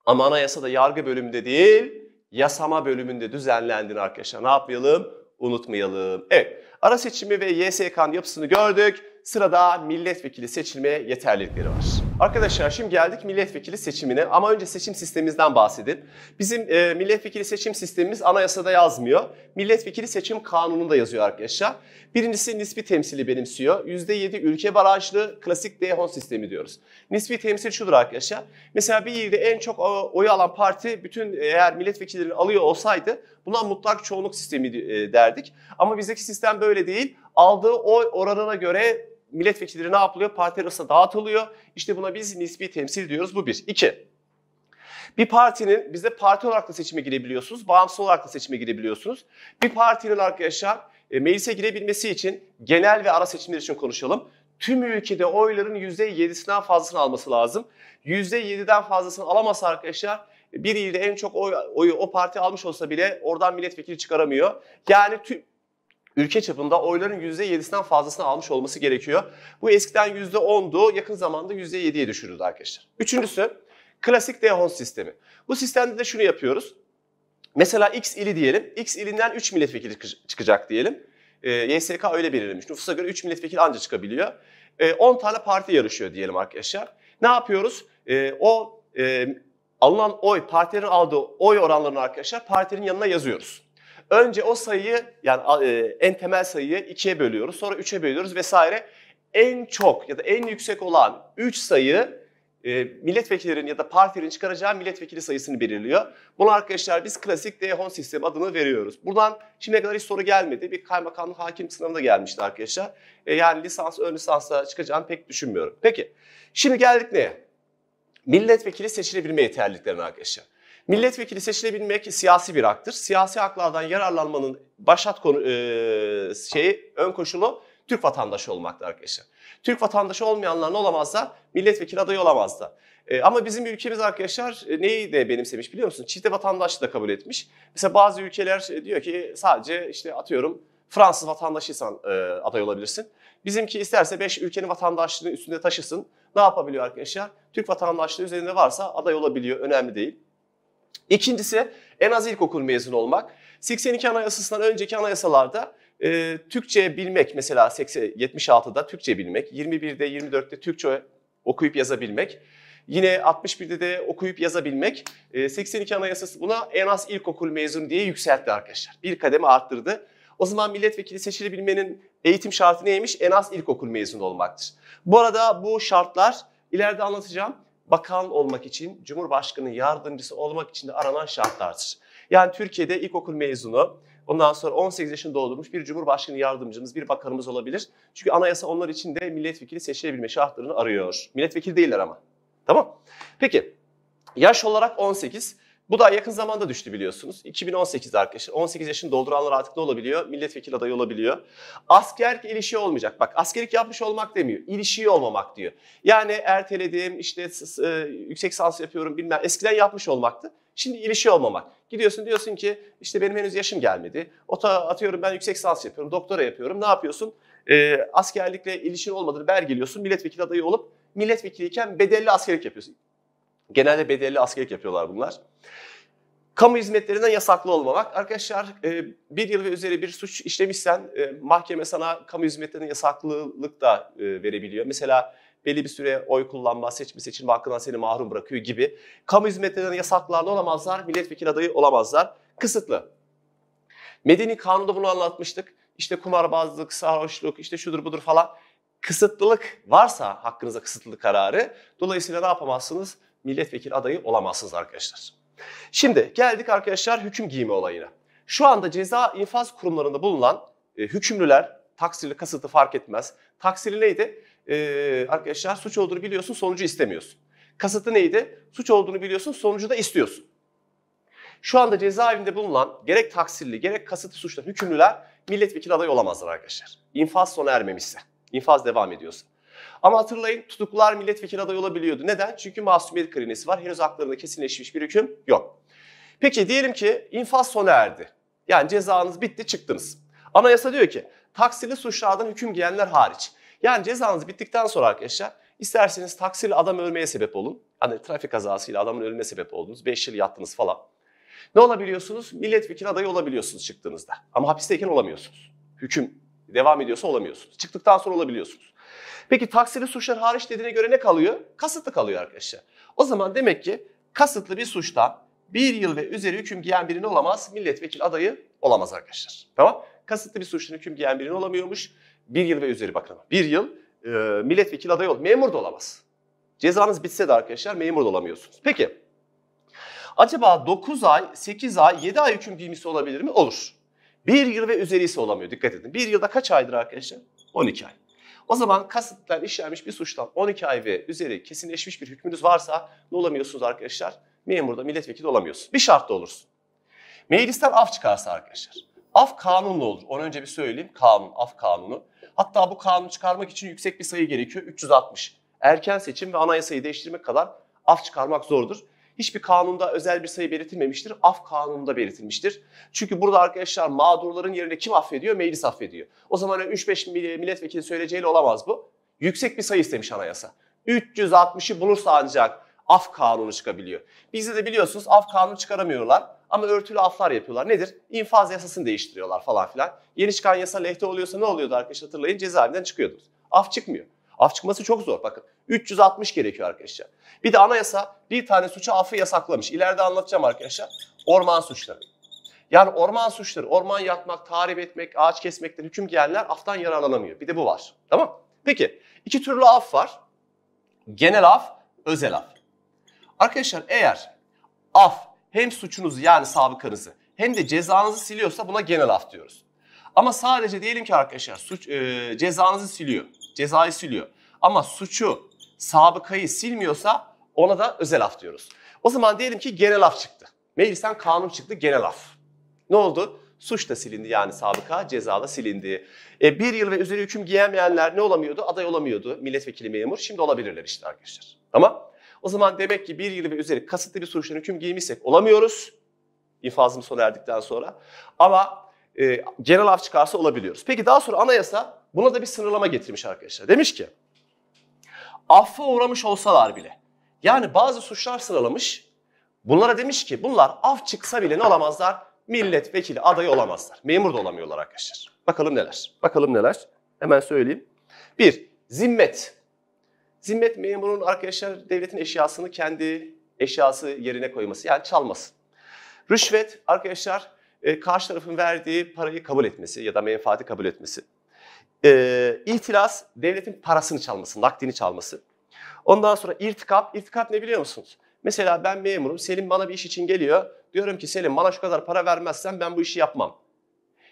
Ama anayasada yargı bölümünde değil, yasama bölümünde düzenlendiğini arkadaşlar ne yapmayalım? Unutmayalım. Evet ara seçimi ve YSK'nın yapısını gördük sırada milletvekili seçilmeye yeterlilikleri var. Arkadaşlar şimdi geldik milletvekili seçimine ama önce seçim sistemimizden bahsedin. Bizim e, milletvekili seçim sistemimiz anayasada yazmıyor. Milletvekili seçim kanununda yazıyor arkadaşlar. Birincisi nispi temsili benimsiyor. %7 ülke barajlı klasik DHON sistemi diyoruz. Nispi temsil şudur arkadaşlar. Mesela bir ilde en çok e, oyu alan parti bütün e, eğer milletvekillerini alıyor olsaydı buna mutlak çoğunluk sistemi e, derdik. Ama bizdeki sistem böyle değil. Aldığı oy oranına göre milletvekilleri ne yapılıyor? Parti arasında dağıtılıyor. İşte buna biz nispi temsil diyoruz. Bu bir. İki. Bir partinin, bize parti olarak da seçime girebiliyorsunuz, bağımsız olarak da seçime girebiliyorsunuz. Bir partinin arkadaşlar e, meclise girebilmesi için genel ve ara seçimler için konuşalım. Tüm ülkede oyların %7'sinden fazlasını alması lazım. %7'den fazlasını alamasa arkadaşlar bir ilde en çok oy, oyu o parti almış olsa bile oradan milletvekili çıkaramıyor. Yani tüm, ülke çapında oyların %7'sinden fazlasını almış olması gerekiyor. Bu eskiden %10'du, yakın zamanda %7'ye düşürüldü arkadaşlar. Üçüncüsü, klasik Dehons sistemi. Bu sistemde de şunu yapıyoruz. Mesela X ili diyelim, X ilinden 3 milletvekili çıkacak diyelim. E, ee, YSK öyle belirlemiş. Nüfusa göre 3 milletvekili anca çıkabiliyor. E, ee, 10 tane parti yarışıyor diyelim arkadaşlar. Ne yapıyoruz? E, o e, alınan oy, partilerin aldığı oy oranlarını arkadaşlar partinin yanına yazıyoruz. Önce o sayıyı yani e, en temel sayıyı ikiye bölüyoruz. Sonra üçe bölüyoruz vesaire. En çok ya da en yüksek olan üç sayı e, milletvekillerin ya da partilerin çıkaracağı milletvekili sayısını belirliyor. Bunu arkadaşlar biz klasik DHON sistemi adını veriyoruz. Buradan şimdiye kadar hiç soru gelmedi. Bir kaymakamlık hakim sınavında gelmişti arkadaşlar. E, yani lisans, ön lisansa çıkacağını pek düşünmüyorum. Peki, şimdi geldik neye? Milletvekili seçilebilme yeterliliklerine arkadaşlar. Milletvekili seçilebilmek siyasi bir aktır. Siyasi haklardan yararlanmanın başat konu, e, şeyi, ön koşulu Türk vatandaşı olmaktır arkadaşlar. Türk vatandaşı olmayanlar ne olamazlar? Milletvekili adayı olamazlar. E, ama bizim ülkemiz arkadaşlar e, neyi de benimsemiş biliyor musun? Çifte vatandaşlığı da kabul etmiş. Mesela bazı ülkeler e, diyor ki sadece işte atıyorum Fransız vatandaşıysan e, aday olabilirsin. Bizimki isterse 5 ülkenin vatandaşlığını üstünde taşısın. Ne yapabiliyor arkadaşlar? Türk vatandaşlığı üzerinde varsa aday olabiliyor. Önemli değil. İkincisi en az ilkokul mezunu olmak. 82 Anayasası'ndan önceki anayasalarda e, Türkçe bilmek mesela 76'da Türkçe bilmek, 21'de 24'te Türkçe okuyup yazabilmek, yine 61'de de okuyup yazabilmek. E, 82 Anayasası buna en az ilkokul mezunu diye yükseltti arkadaşlar. Bir kademe arttırdı. O zaman milletvekili seçilebilmenin eğitim şartı neymiş? En az ilkokul mezunu olmaktır. Bu arada bu şartlar ileride anlatacağım bakan olmak için, Cumhurbaşkanı yardımcısı olmak için de aranan şartlardır. Yani Türkiye'de ilkokul mezunu, ondan sonra 18 yaşını doldurmuş bir Cumhurbaşkanı yardımcımız, bir bakanımız olabilir. Çünkü anayasa onlar için de milletvekili seçilebilme şartlarını arıyor. Milletvekili değiller ama. Tamam. Peki, yaş olarak 18, bu da yakın zamanda düştü biliyorsunuz. 2018 arkadaşlar. 18 yaşını dolduranlar artık ne olabiliyor? Milletvekili adayı olabiliyor. Askerlik ilişiği olmayacak. Bak askerlik yapmış olmak demiyor. İlişiği olmamak diyor. Yani erteledim işte e, yüksek sans yapıyorum bilmem. Eskiden yapmış olmaktı. Şimdi ilişiği olmamak. Gidiyorsun diyorsun ki işte benim henüz yaşım gelmedi. Ota atıyorum ben yüksek sans yapıyorum, doktora yapıyorum. Ne yapıyorsun? E, askerlikle ilişkin olmadığını belgeliyorsun. Milletvekili adayı olup milletvekiliyken bedelli askerlik yapıyorsun. Genelde bedelli askerlik yapıyorlar bunlar. Kamu hizmetlerinden yasaklı olmamak. Arkadaşlar e, bir yıl ve üzeri bir suç işlemişsen e, mahkeme sana kamu hizmetlerinden yasaklılık da e, verebiliyor. Mesela belli bir süre oy kullanma, seçme seçilme hakkından seni mahrum bırakıyor gibi. Kamu hizmetlerine yasaklarla olamazlar, milletvekili adayı olamazlar. Kısıtlı. Medeni kanunda bunu anlatmıştık. İşte kumarbazlık, sarhoşluk, işte şudur budur falan. Kısıtlılık varsa hakkınıza kısıtlılık kararı. Dolayısıyla ne yapamazsınız? milletvekili adayı olamazsınız arkadaşlar. Şimdi geldik arkadaşlar hüküm giyimi olayına. Şu anda ceza infaz kurumlarında bulunan e, hükümlüler taksirli kasıtı fark etmez. Taksirli neydi? Ee, arkadaşlar suç olduğunu biliyorsun sonucu istemiyorsun. Kasıtı neydi? Suç olduğunu biliyorsun sonucu da istiyorsun. Şu anda cezaevinde bulunan gerek taksirli gerek kasıtlı suçtan hükümlüler milletvekili adayı olamazlar arkadaşlar. İnfaz sona ermemişse, infaz devam ediyorsa. Ama hatırlayın tutuklular milletvekili adayı olabiliyordu. Neden? Çünkü masumiyet karinesi var. Henüz haklarında kesinleşmiş bir hüküm yok. Peki diyelim ki infaz sona erdi. Yani cezanız bitti çıktınız. Anayasa diyor ki taksirli suçlardan hüküm giyenler hariç. Yani cezanız bittikten sonra arkadaşlar isterseniz taksirli adam ölmeye sebep olun. Hani trafik kazasıyla adamın ölümüne sebep oldunuz. 5 yıl yattınız falan. Ne olabiliyorsunuz? Milletvekili adayı olabiliyorsunuz çıktığınızda. Ama hapisteyken olamıyorsunuz. Hüküm devam ediyorsa olamıyorsunuz. Çıktıktan sonra olabiliyorsunuz. Peki taksiri suçlar hariç dediğine göre ne kalıyor? Kasıtlı kalıyor arkadaşlar. O zaman demek ki kasıtlı bir suçta bir yıl ve üzeri hüküm giyen birini olamaz. Milletvekili adayı olamaz arkadaşlar. Tamam? Kasıtlı bir suçta hüküm giyen birini olamıyormuş. Bir yıl ve üzeri bakın Bir yıl e, milletvekili adayı ol. Memur da olamaz. Cezanız bitse de arkadaşlar memur da olamıyorsunuz. Peki. Acaba 9 ay, 8 ay, 7 ay hüküm giymesi olabilir mi? Olur. Bir yıl ve üzeri ise olamıyor. Dikkat edin. Bir yılda kaç aydır arkadaşlar? 12 ay. O zaman kasıtlar işlenmiş bir suçtan 12 ay ve üzeri kesinleşmiş bir hükmünüz varsa ne olamıyorsunuz arkadaşlar? Memurda milletvekili olamıyorsun. Bir şartla olursun. Meclisten af çıkarsa arkadaşlar. Af kanunlu olur. Onu önce bir söyleyeyim. Kanun, af kanunu. Hatta bu kanunu çıkarmak için yüksek bir sayı gerekiyor. 360. Erken seçim ve anayasayı değiştirmek kadar af çıkarmak zordur hiçbir kanunda özel bir sayı belirtilmemiştir. Af kanununda belirtilmiştir. Çünkü burada arkadaşlar mağdurların yerine kim affediyor? Meclis affediyor. O zaman 3-5 hani milletvekili söyleyeceğiyle olamaz bu. Yüksek bir sayı istemiş anayasa. 360'ı bulursa ancak af kanunu çıkabiliyor. Bizde de biliyorsunuz af kanunu çıkaramıyorlar ama örtülü aflar yapıyorlar. Nedir? İnfaz yasasını değiştiriyorlar falan filan. Yeni çıkan yasa lehte oluyorsa ne oluyordu arkadaşlar hatırlayın cezaevinden çıkıyordunuz. Af çıkmıyor. Af çıkması çok zor. Bakın 360 gerekiyor arkadaşlar. Bir de anayasa bir tane suça affı yasaklamış. İleride anlatacağım arkadaşlar. Orman suçları. Yani orman suçları, orman yakmak, tahrip etmek, ağaç kesmekten hüküm giyenler aftan yararlanamıyor. Bir de bu var. Tamam Peki iki türlü af var. Genel af, özel af. Arkadaşlar eğer af hem suçunuzu yani sabıkanızı hem de cezanızı siliyorsa buna genel af diyoruz. Ama sadece diyelim ki arkadaşlar suç e, cezanızı siliyor cezayı siliyor. Ama suçu, sabıkayı silmiyorsa ona da özel af diyoruz. O zaman diyelim ki genel af çıktı. Meclisten kanun çıktı genel af. Ne oldu? Suç da silindi yani sabıka, ceza da silindi. E, bir yıl ve üzeri hüküm giyemeyenler ne olamıyordu? Aday olamıyordu. Milletvekili memur. Şimdi olabilirler işte arkadaşlar. Ama o zaman demek ki bir yıl ve üzeri kasıtlı bir suçtan hüküm giymişsek olamıyoruz. İfazımız sona erdikten sonra. Ama e, genel af çıkarsa olabiliyoruz. Peki daha sonra anayasa buna da bir sınırlama getirmiş arkadaşlar. Demiş ki affa uğramış olsalar bile yani bazı suçlar sıralamış bunlara demiş ki bunlar af çıksa bile ne olamazlar? Milletvekili adayı olamazlar. Memur da olamıyorlar arkadaşlar. Bakalım neler? Bakalım neler? Hemen söyleyeyim. Bir, zimmet. Zimmet memurun arkadaşlar devletin eşyasını kendi eşyası yerine koyması. Yani çalmasın. Rüşvet arkadaşlar e, karşı tarafın verdiği parayı kabul etmesi ya da menfaati kabul etmesi. E, ihtilas devletin parasını çalması, nakdini çalması. Ondan sonra irtikap. İrtikap ne biliyor musunuz? Mesela ben memurum. Selim bana bir iş için geliyor. Diyorum ki Selim bana şu kadar para vermezsen ben bu işi yapmam.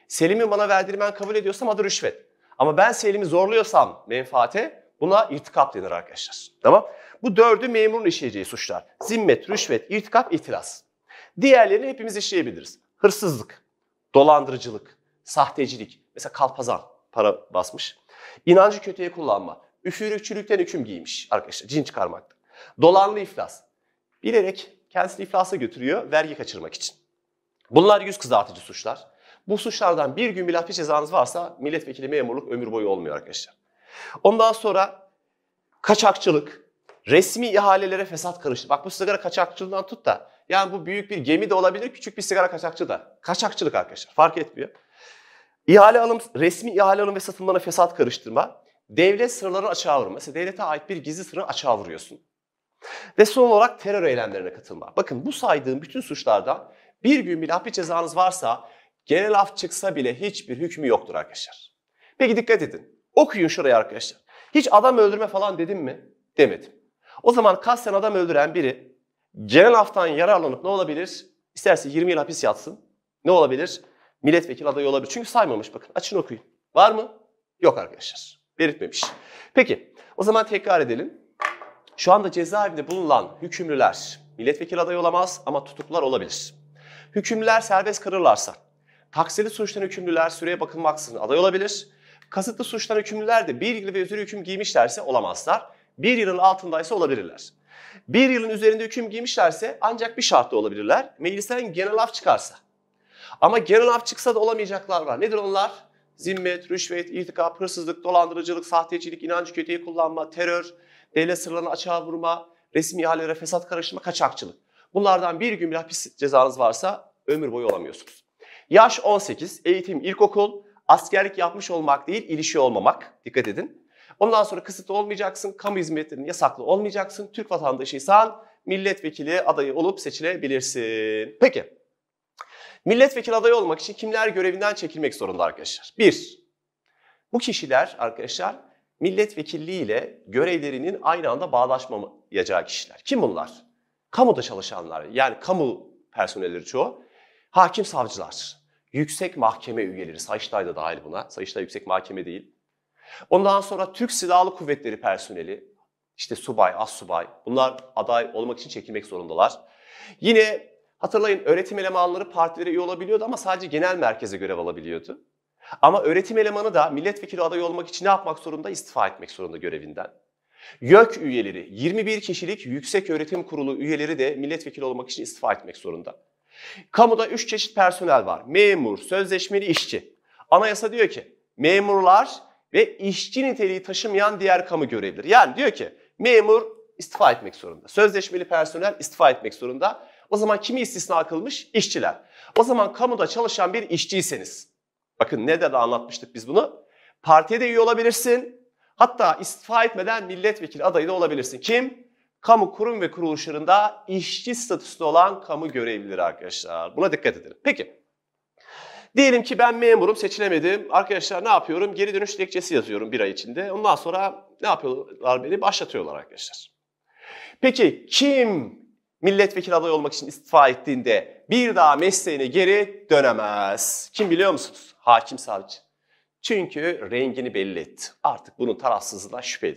Selim'i bana verdirmen kabul ediyorsam adı rüşvet. Ama ben Selim'i zorluyorsam menfaate buna irtikap denir arkadaşlar. Tamam. Bu dördü memurun işleyeceği suçlar. Zimmet, rüşvet, irtikap, itiraz. Diğerlerini hepimiz işleyebiliriz. Hırsızlık, dolandırıcılık, sahtecilik, mesela kalpazan para basmış. İnancı kötüye kullanma. Üfürükçülükten hüküm giymiş arkadaşlar. Cin çıkarmakta. Dolarlı iflas. Bilerek kendisini iflasa götürüyor vergi kaçırmak için. Bunlar yüz kızartıcı suçlar. Bu suçlardan bir gün bile hapis cezanız varsa milletvekili memurluk ömür boyu olmuyor arkadaşlar. Ondan sonra kaçakçılık, resmi ihalelere fesat karıştı. Bak bu sigara kaçakçılığından tut da yani bu büyük bir gemi de olabilir, küçük bir sigara kaçakçı da. Kaçakçılık arkadaşlar fark etmiyor. İhale alım, resmi ihale alım ve satımlarına fesat karıştırma, devlet sırlarını açığa vurma. Mesela devlete ait bir gizli sırrı açığa vuruyorsun. Ve son olarak terör eylemlerine katılma. Bakın bu saydığım bütün suçlardan bir gün bile hapis cezanız varsa genel af çıksa bile hiçbir hükmü yoktur arkadaşlar. Peki dikkat edin. Okuyun şuraya arkadaşlar. Hiç adam öldürme falan dedim mi? Demedim. O zaman kasten adam öldüren biri genel aftan yararlanıp ne olabilir? İsterse 20 yıl hapis yatsın. Ne olabilir? milletvekili adayı olabilir. Çünkü saymamış bakın. Açın okuyun. Var mı? Yok arkadaşlar. Belirtmemiş. Peki o zaman tekrar edelim. Şu anda cezaevinde bulunan hükümlüler milletvekili adayı olamaz ama tutuklular olabilir. Hükümlüler serbest kararlarsa taksili suçtan hükümlüler süreye bakılmaksızın aday olabilir. Kasıtlı suçtan hükümlüler de bir yıl ve üzeri hüküm giymişlerse olamazlar. Bir yılın altındaysa olabilirler. Bir yılın üzerinde hüküm giymişlerse ancak bir şartla olabilirler. Meclisten genel af çıkarsa. Ama genel af çıksa da olamayacaklar var. Nedir onlar? Zimmet, rüşvet, irtikap, hırsızlık, dolandırıcılık, sahtecilik, inanç kötüye kullanma, terör, devlet sırlarını açığa vurma, resmi ihalelere fesat karıştırma, kaçakçılık. Bunlardan bir gün bir hapis cezanız varsa ömür boyu olamıyorsunuz. Yaş 18, eğitim ilkokul, askerlik yapmış olmak değil, ilişki olmamak. Dikkat edin. Ondan sonra kısıtlı olmayacaksın, kamu hizmetlerinin yasaklı olmayacaksın. Türk vatandaşıysan milletvekili adayı olup seçilebilirsin. Peki Milletvekili adayı olmak için kimler görevinden çekilmek zorunda arkadaşlar? Bir, bu kişiler arkadaşlar milletvekilliği ile görevlerinin aynı anda bağdaşmayacağı kişiler. Kim bunlar? Kamuda çalışanlar yani kamu personelleri çoğu. Hakim savcılar, yüksek mahkeme üyeleri, Sayıştay da dahil buna. Sayıştay yüksek mahkeme değil. Ondan sonra Türk Silahlı Kuvvetleri personeli, işte subay, as subay bunlar aday olmak için çekilmek zorundalar. Yine Hatırlayın öğretim elemanları partilere üye olabiliyordu ama sadece genel merkeze görev alabiliyordu. Ama öğretim elemanı da milletvekili adayı olmak için ne yapmak zorunda? İstifa etmek zorunda görevinden. YÖK üyeleri, 21 kişilik Yüksek Öğretim Kurulu üyeleri de milletvekili olmak için istifa etmek zorunda. Kamuda 3 çeşit personel var. Memur, sözleşmeli işçi. Anayasa diyor ki memurlar ve işçi niteliği taşımayan diğer kamu görevlileri. Yani diyor ki memur istifa etmek zorunda. Sözleşmeli personel istifa etmek zorunda. O zaman kimi istisna kılmış? İşçiler. O zaman kamuda çalışan bir işçiyseniz. Bakın ne de anlatmıştık biz bunu. Partiye de üye olabilirsin. Hatta istifa etmeden milletvekili adayı da olabilirsin. Kim? Kamu kurum ve kuruluşlarında işçi statüsü olan kamu görevlileri arkadaşlar. Buna dikkat edin. Peki. Diyelim ki ben memurum seçilemedim. Arkadaşlar ne yapıyorum? Geri dönüş dilekçesi yazıyorum bir ay içinde. Ondan sonra ne yapıyorlar beni? Başlatıyorlar arkadaşlar. Peki kim milletvekili adayı olmak için istifa ettiğinde bir daha mesleğine geri dönemez. Kim biliyor musunuz? Hakim savcı. Çünkü rengini belli etti. Artık bunun tarafsızlığına şüphe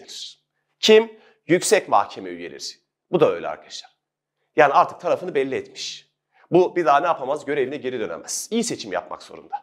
Kim? Yüksek mahkeme üyeleri. Bu da öyle arkadaşlar. Yani artık tarafını belli etmiş. Bu bir daha ne yapamaz? Görevine geri dönemez. İyi seçim yapmak zorunda.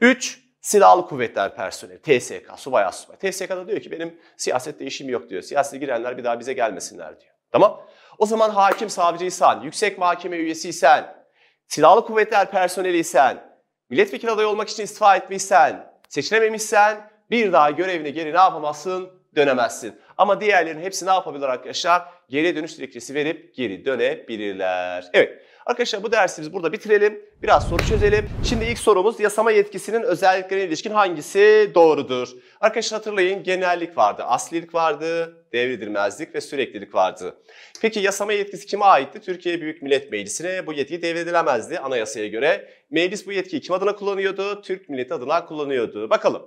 3. Silahlı Kuvvetler personeli, TSK, subay asubay. da diyor ki benim siyasette işim yok diyor. Siyasete girenler bir daha bize gelmesinler diyor. Tamam. O zaman hakim savcıysan, yüksek mahkeme üyesiysen, silahlı kuvvetler personeliysen, milletvekili adayı olmak için istifa etmişsen, seçilememişsen bir daha görevine geri ne yapamazsın? Dönemezsin. Ama diğerlerin hepsi ne yapabilir arkadaşlar? Geri dönüş dilekçesi verip geri dönebilirler. Evet. Arkadaşlar bu dersimizi burada bitirelim. Biraz soru çözelim. Şimdi ilk sorumuz yasama yetkisinin özelliklerine ilişkin hangisi doğrudur? Arkadaşlar hatırlayın genellik vardı, aslilik vardı, devredilmezlik ve süreklilik vardı. Peki yasama yetkisi kime aitti? Türkiye Büyük Millet Meclisi'ne bu yetki devredilemezdi anayasaya göre. Meclis bu yetkiyi kim adına kullanıyordu? Türk milleti adına kullanıyordu. Bakalım.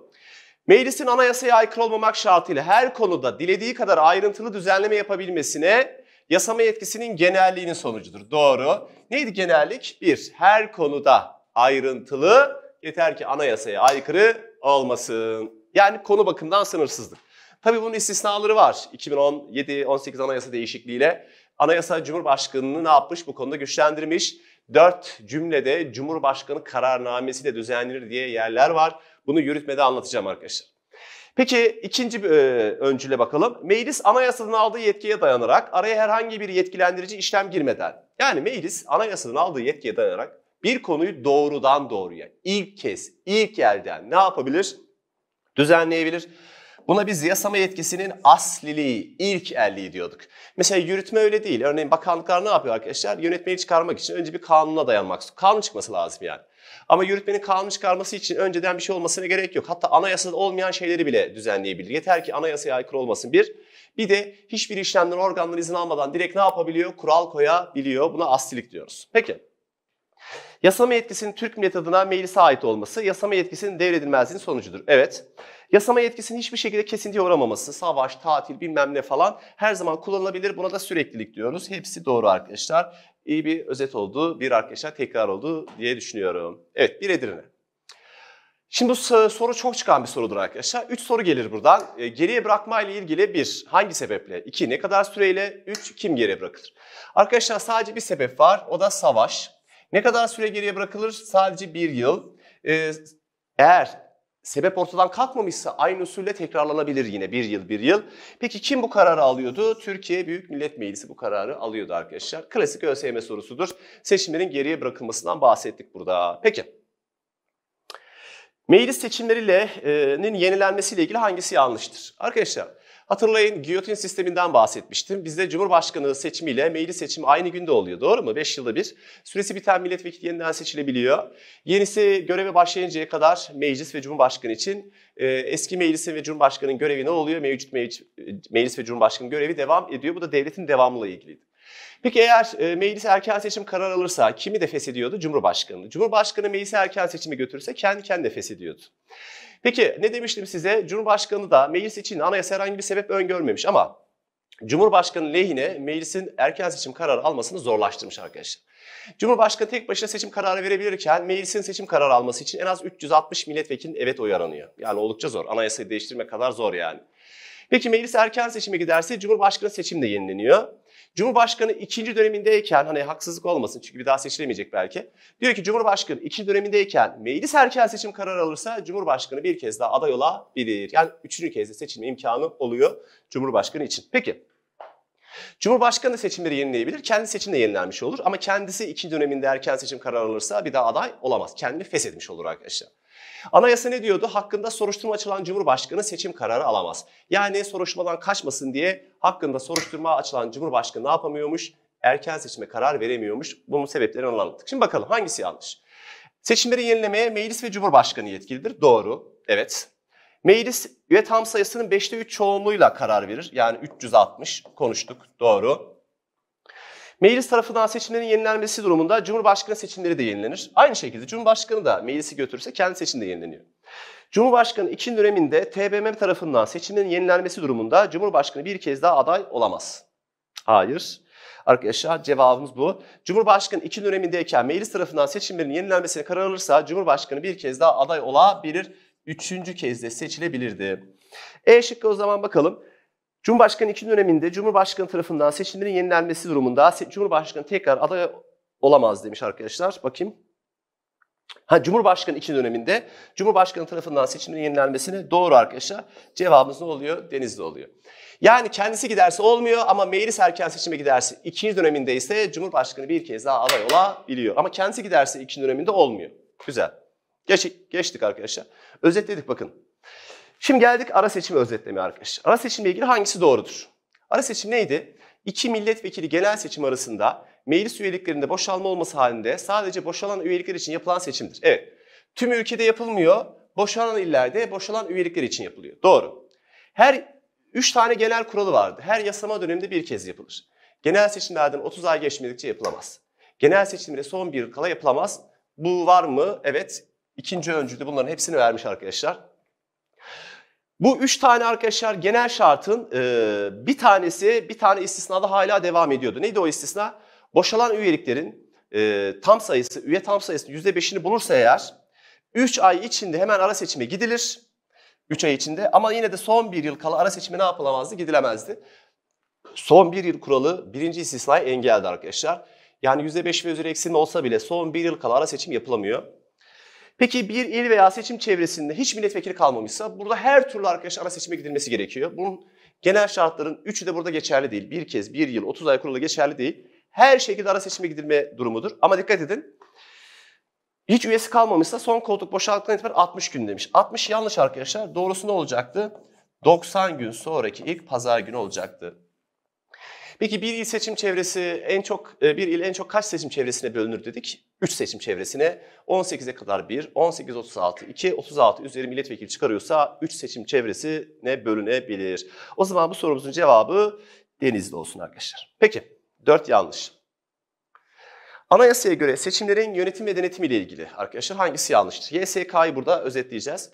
Meclisin anayasaya aykırı olmamak şartıyla her konuda dilediği kadar ayrıntılı düzenleme yapabilmesine yasama yetkisinin genelliğinin sonucudur. Doğru. Neydi genellik? Bir, her konuda ayrıntılı yeter ki anayasaya aykırı olmasın. Yani konu bakımından sınırsızlık. Tabii bunun istisnaları var. 2017-18 anayasa değişikliğiyle anayasa Cumhurbaşkanı'nı ne yapmış bu konuda güçlendirmiş. Dört cümlede Cumhurbaşkanı kararnamesiyle düzenlenir diye yerler var. Bunu yürütmede anlatacağım arkadaşlar. Peki ikinci e, öncüle bakalım. Meclis anayasadan aldığı yetkiye dayanarak araya herhangi bir yetkilendirici işlem girmeden yani meclis anayasadan aldığı yetkiye dayanarak bir konuyu doğrudan doğruya ilk kez ilk elden ne yapabilir? Düzenleyebilir. Buna biz yasama yetkisinin asliliği, ilk elliği diyorduk. Mesela yürütme öyle değil. Örneğin bakanlıklar ne yapıyor arkadaşlar? Yönetmeyi çıkarmak için önce bir kanuna dayanmak. zorunda, Kanun çıkması lazım yani. Ama yürütmenin kalmış çıkarması için önceden bir şey olmasına gerek yok. Hatta anayasada olmayan şeyleri bile düzenleyebilir. Yeter ki anayasaya aykırı olmasın bir. Bir de hiçbir işlemden organların izin almadan direkt ne yapabiliyor? Kural koyabiliyor. Buna astilik diyoruz. Peki. Yasama yetkisinin Türk milleti adına meclise ait olması yasama yetkisinin devredilmezliğinin sonucudur. Evet. Yasama yetkisinin hiçbir şekilde kesintiye uğramaması, savaş, tatil bilmem ne falan her zaman kullanılabilir. Buna da süreklilik diyoruz. Hepsi doğru arkadaşlar. İyi bir özet oldu, bir arkadaşlar tekrar oldu diye düşünüyorum. Evet bir Edirne. Şimdi bu soru çok çıkan bir sorudur arkadaşlar. Üç soru gelir buradan. E, geriye bırakma ile ilgili bir Hangi sebeple? 2. Ne kadar süreyle? üç Kim geriye bırakılır? Arkadaşlar sadece bir sebep var. O da savaş. Ne kadar süre geriye bırakılır? Sadece bir yıl. E, eğer sebep ortadan kalkmamışsa aynı usulle tekrarlanabilir yine bir yıl bir yıl. Peki kim bu kararı alıyordu? Türkiye Büyük Millet Meclisi bu kararı alıyordu arkadaşlar. Klasik ÖSYM sorusudur. Seçimlerin geriye bırakılmasından bahsettik burada. Peki. Meclis seçimleriyle e, yenilenmesiyle ilgili hangisi yanlıştır? Arkadaşlar Hatırlayın giyotin sisteminden bahsetmiştim. Bizde Cumhurbaşkanı seçimiyle meclis seçimi aynı günde oluyor doğru mu? 5 yılda bir. Süresi biten milletvekili yeniden seçilebiliyor. Yenisi göreve başlayıncaya kadar meclis ve Cumhurbaşkanı için e, eski meclisin ve Cumhurbaşkanı'nın görevi ne oluyor? Mevcut meclis, meclis ve Cumhurbaşkanı'nın görevi devam ediyor. Bu da devletin devamıyla ilgili. Peki eğer e, meclis erken seçim karar alırsa kimi de feshediyordu? Cumhurbaşkanı. Cumhurbaşkanı meclise erken seçimi götürürse kendi kendine feshediyordu. Peki ne demiştim size? Cumhurbaşkanı da meclis için anayasa herhangi bir sebep öngörmemiş ama Cumhurbaşkanı lehine meclisin erken seçim kararı almasını zorlaştırmış arkadaşlar. Cumhurbaşkanı tek başına seçim kararı verebilirken meclisin seçim kararı alması için en az 360 milletvekilin evet oyu aranıyor. Yani oldukça zor. Anayasayı değiştirme kadar zor yani. Peki meclis erken seçime giderse Cumhurbaşkanı seçim de yenileniyor. Cumhurbaşkanı ikinci dönemindeyken hani haksızlık olmasın çünkü bir daha seçilemeyecek belki. Diyor ki Cumhurbaşkanı ikinci dönemindeyken meclis erken seçim kararı alırsa Cumhurbaşkanı bir kez daha aday olabilir. Yani üçüncü kez de seçilme imkanı oluyor Cumhurbaşkanı için. Peki Cumhurbaşkanı seçimleri yenileyebilir. Kendi seçim de yenilenmiş olur. Ama kendisi iki döneminde erken seçim kararı alırsa bir daha aday olamaz. Kendini feshetmiş olur arkadaşlar. Anayasa ne diyordu? Hakkında soruşturma açılan Cumhurbaşkanı seçim kararı alamaz. Yani soruşturmadan kaçmasın diye hakkında soruşturma açılan Cumhurbaşkanı ne yapamıyormuş? Erken seçime karar veremiyormuş. Bunun sebeplerini anlattık. Şimdi bakalım hangisi yanlış? Seçimleri yenilemeye meclis ve cumhurbaşkanı yetkilidir. Doğru. Evet. Meclis üye tam sayısının 5'te 3 çoğunluğuyla karar verir. Yani 360 konuştuk doğru. Meclis tarafından seçimlerin yenilenmesi durumunda Cumhurbaşkanı seçimleri de yenilenir. Aynı şekilde Cumhurbaşkanı da meclisi götürürse kendi seçim de yenileniyor. Cumhurbaşkanı ikinci döneminde TBMM tarafından seçimlerin yenilenmesi durumunda Cumhurbaşkanı bir kez daha aday olamaz. Hayır. Arkadaşlar cevabımız bu. Cumhurbaşkanı iki dönemindeyken meclis tarafından seçimlerin yenilenmesine karar alırsa Cumhurbaşkanı bir kez daha aday olabilir üçüncü kez de seçilebilirdi. E şıkkı o zaman bakalım. Cumhurbaşkanı ikinci döneminde Cumhurbaşkanı tarafından seçimlerin yenilenmesi durumunda Cumhurbaşkanı tekrar aday olamaz demiş arkadaşlar. Bakayım. Ha, Cumhurbaşkanı ikinci döneminde Cumhurbaşkanı tarafından seçimlerin yenilenmesine doğru arkadaşlar. Cevabımız ne oluyor? Denizli oluyor. Yani kendisi giderse olmuyor ama meclis erken seçime giderse ikinci döneminde ise Cumhurbaşkanı bir kez daha aday olabiliyor. Ama kendisi giderse ikinci döneminde olmuyor. Güzel. Geç, geçtik arkadaşlar. Özetledik bakın. Şimdi geldik ara seçimi özetlemeye arkadaşlar. Ara seçimle ilgili hangisi doğrudur? Ara seçim neydi? İki milletvekili genel seçim arasında meclis üyeliklerinde boşalma olması halinde sadece boşalan üyelikler için yapılan seçimdir. Evet. Tüm ülkede yapılmıyor. Boşalan illerde boşalan üyelikler için yapılıyor. Doğru. Her üç tane genel kuralı vardı. Her yasama döneminde bir kez yapılır. Genel seçimlerden 30 ay geçmedikçe yapılamaz. Genel seçimde son bir kala yapılamaz. Bu var mı? Evet. İkinci öncülde bunların hepsini vermiş arkadaşlar. Bu üç tane arkadaşlar genel şartın e, bir tanesi, bir tane istisnada hala devam ediyordu. Neydi o istisna? Boşalan üyeliklerin e, tam sayısı, üye tam sayısının %5'ini bulursa eğer 3 ay içinde hemen ara seçime gidilir. 3 ay içinde ama yine de son bir yıl kala ara seçime ne yapılamazdı? Gidilemezdi. Son bir yıl kuralı birinci istisnayı engeldi arkadaşlar. Yani %5 ve üzeri eksilme olsa bile son bir yıl kala ara seçim yapılamıyor. Peki bir il veya seçim çevresinde hiç milletvekili kalmamışsa burada her türlü arkadaş ara seçime gidilmesi gerekiyor. Bunun genel şartların üçü de burada geçerli değil. Bir kez, bir yıl, 30 ay kurulu geçerli değil. Her şekilde ara seçime gidilme durumudur. Ama dikkat edin. Hiç üyesi kalmamışsa son koltuk boşaltıktan itibaren 60 gün demiş. 60 yanlış arkadaşlar. Doğrusu ne olacaktı? 90 gün sonraki ilk pazar günü olacaktı. Peki bir il seçim çevresi en çok e, bir il en çok kaç seçim çevresine bölünür dedik? 3 seçim çevresine 18'e kadar 1, 18 36 2, 36 üzeri milletvekili çıkarıyorsa 3 seçim çevresine bölünebilir. O zaman bu sorumuzun cevabı Denizli olsun arkadaşlar. Peki 4 yanlış. Anayasaya göre seçimlerin yönetim ve denetimiyle ilgili arkadaşlar hangisi yanlıştır? YSK'yı burada özetleyeceğiz.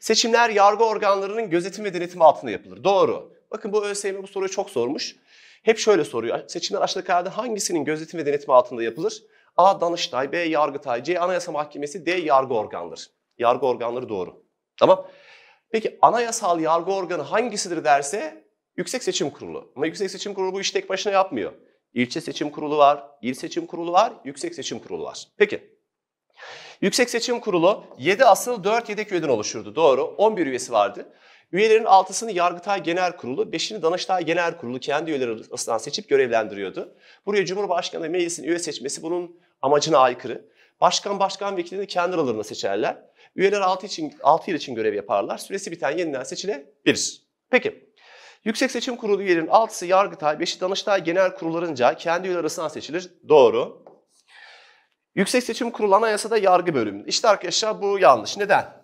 Seçimler yargı organlarının gözetim ve denetimi altında yapılır. Doğru. Bakın bu ÖSYM bu soruyu çok sormuş. Hep şöyle soruyor. Seçimler aşağıdaki hangisinin gözetim ve denetimi altında yapılır? A. Danıştay, B. Yargıtay, C. Anayasa Mahkemesi, D. Yargı organdır. Yargı organları doğru. Tamam. Peki anayasal yargı organı hangisidir derse Yüksek Seçim Kurulu. Ama Yüksek Seçim Kurulu bu iş tek başına yapmıyor. İlçe Seçim Kurulu var, İl Seçim Kurulu var, Yüksek Seçim Kurulu var. Peki. Yüksek Seçim Kurulu 7 asıl 4 yedek üyeden oluşurdu. Doğru. 11 üyesi vardı. Üyelerin 6'sını Yargıtay Genel Kurulu, 5'ini Danıştay Genel Kurulu kendi üyeleri arasından seçip görevlendiriyordu. Buraya Cumhurbaşkanı ve meclisin üye seçmesi bunun amacına aykırı. Başkan başkan vekilini kendi aralarında seçerler. Üyeler 6, için, 6 yıl için görev yaparlar. Süresi biten yeniden seçilebilir. Peki. Yüksek Seçim Kurulu üyelerin 6'sı Yargıtay, 5'i Danıştay Genel Kurullarınca kendi üyeler arasından seçilir. Doğru. Yüksek Seçim Kurulu anayasada yargı bölümü. İşte arkadaşlar bu yanlış. Neden?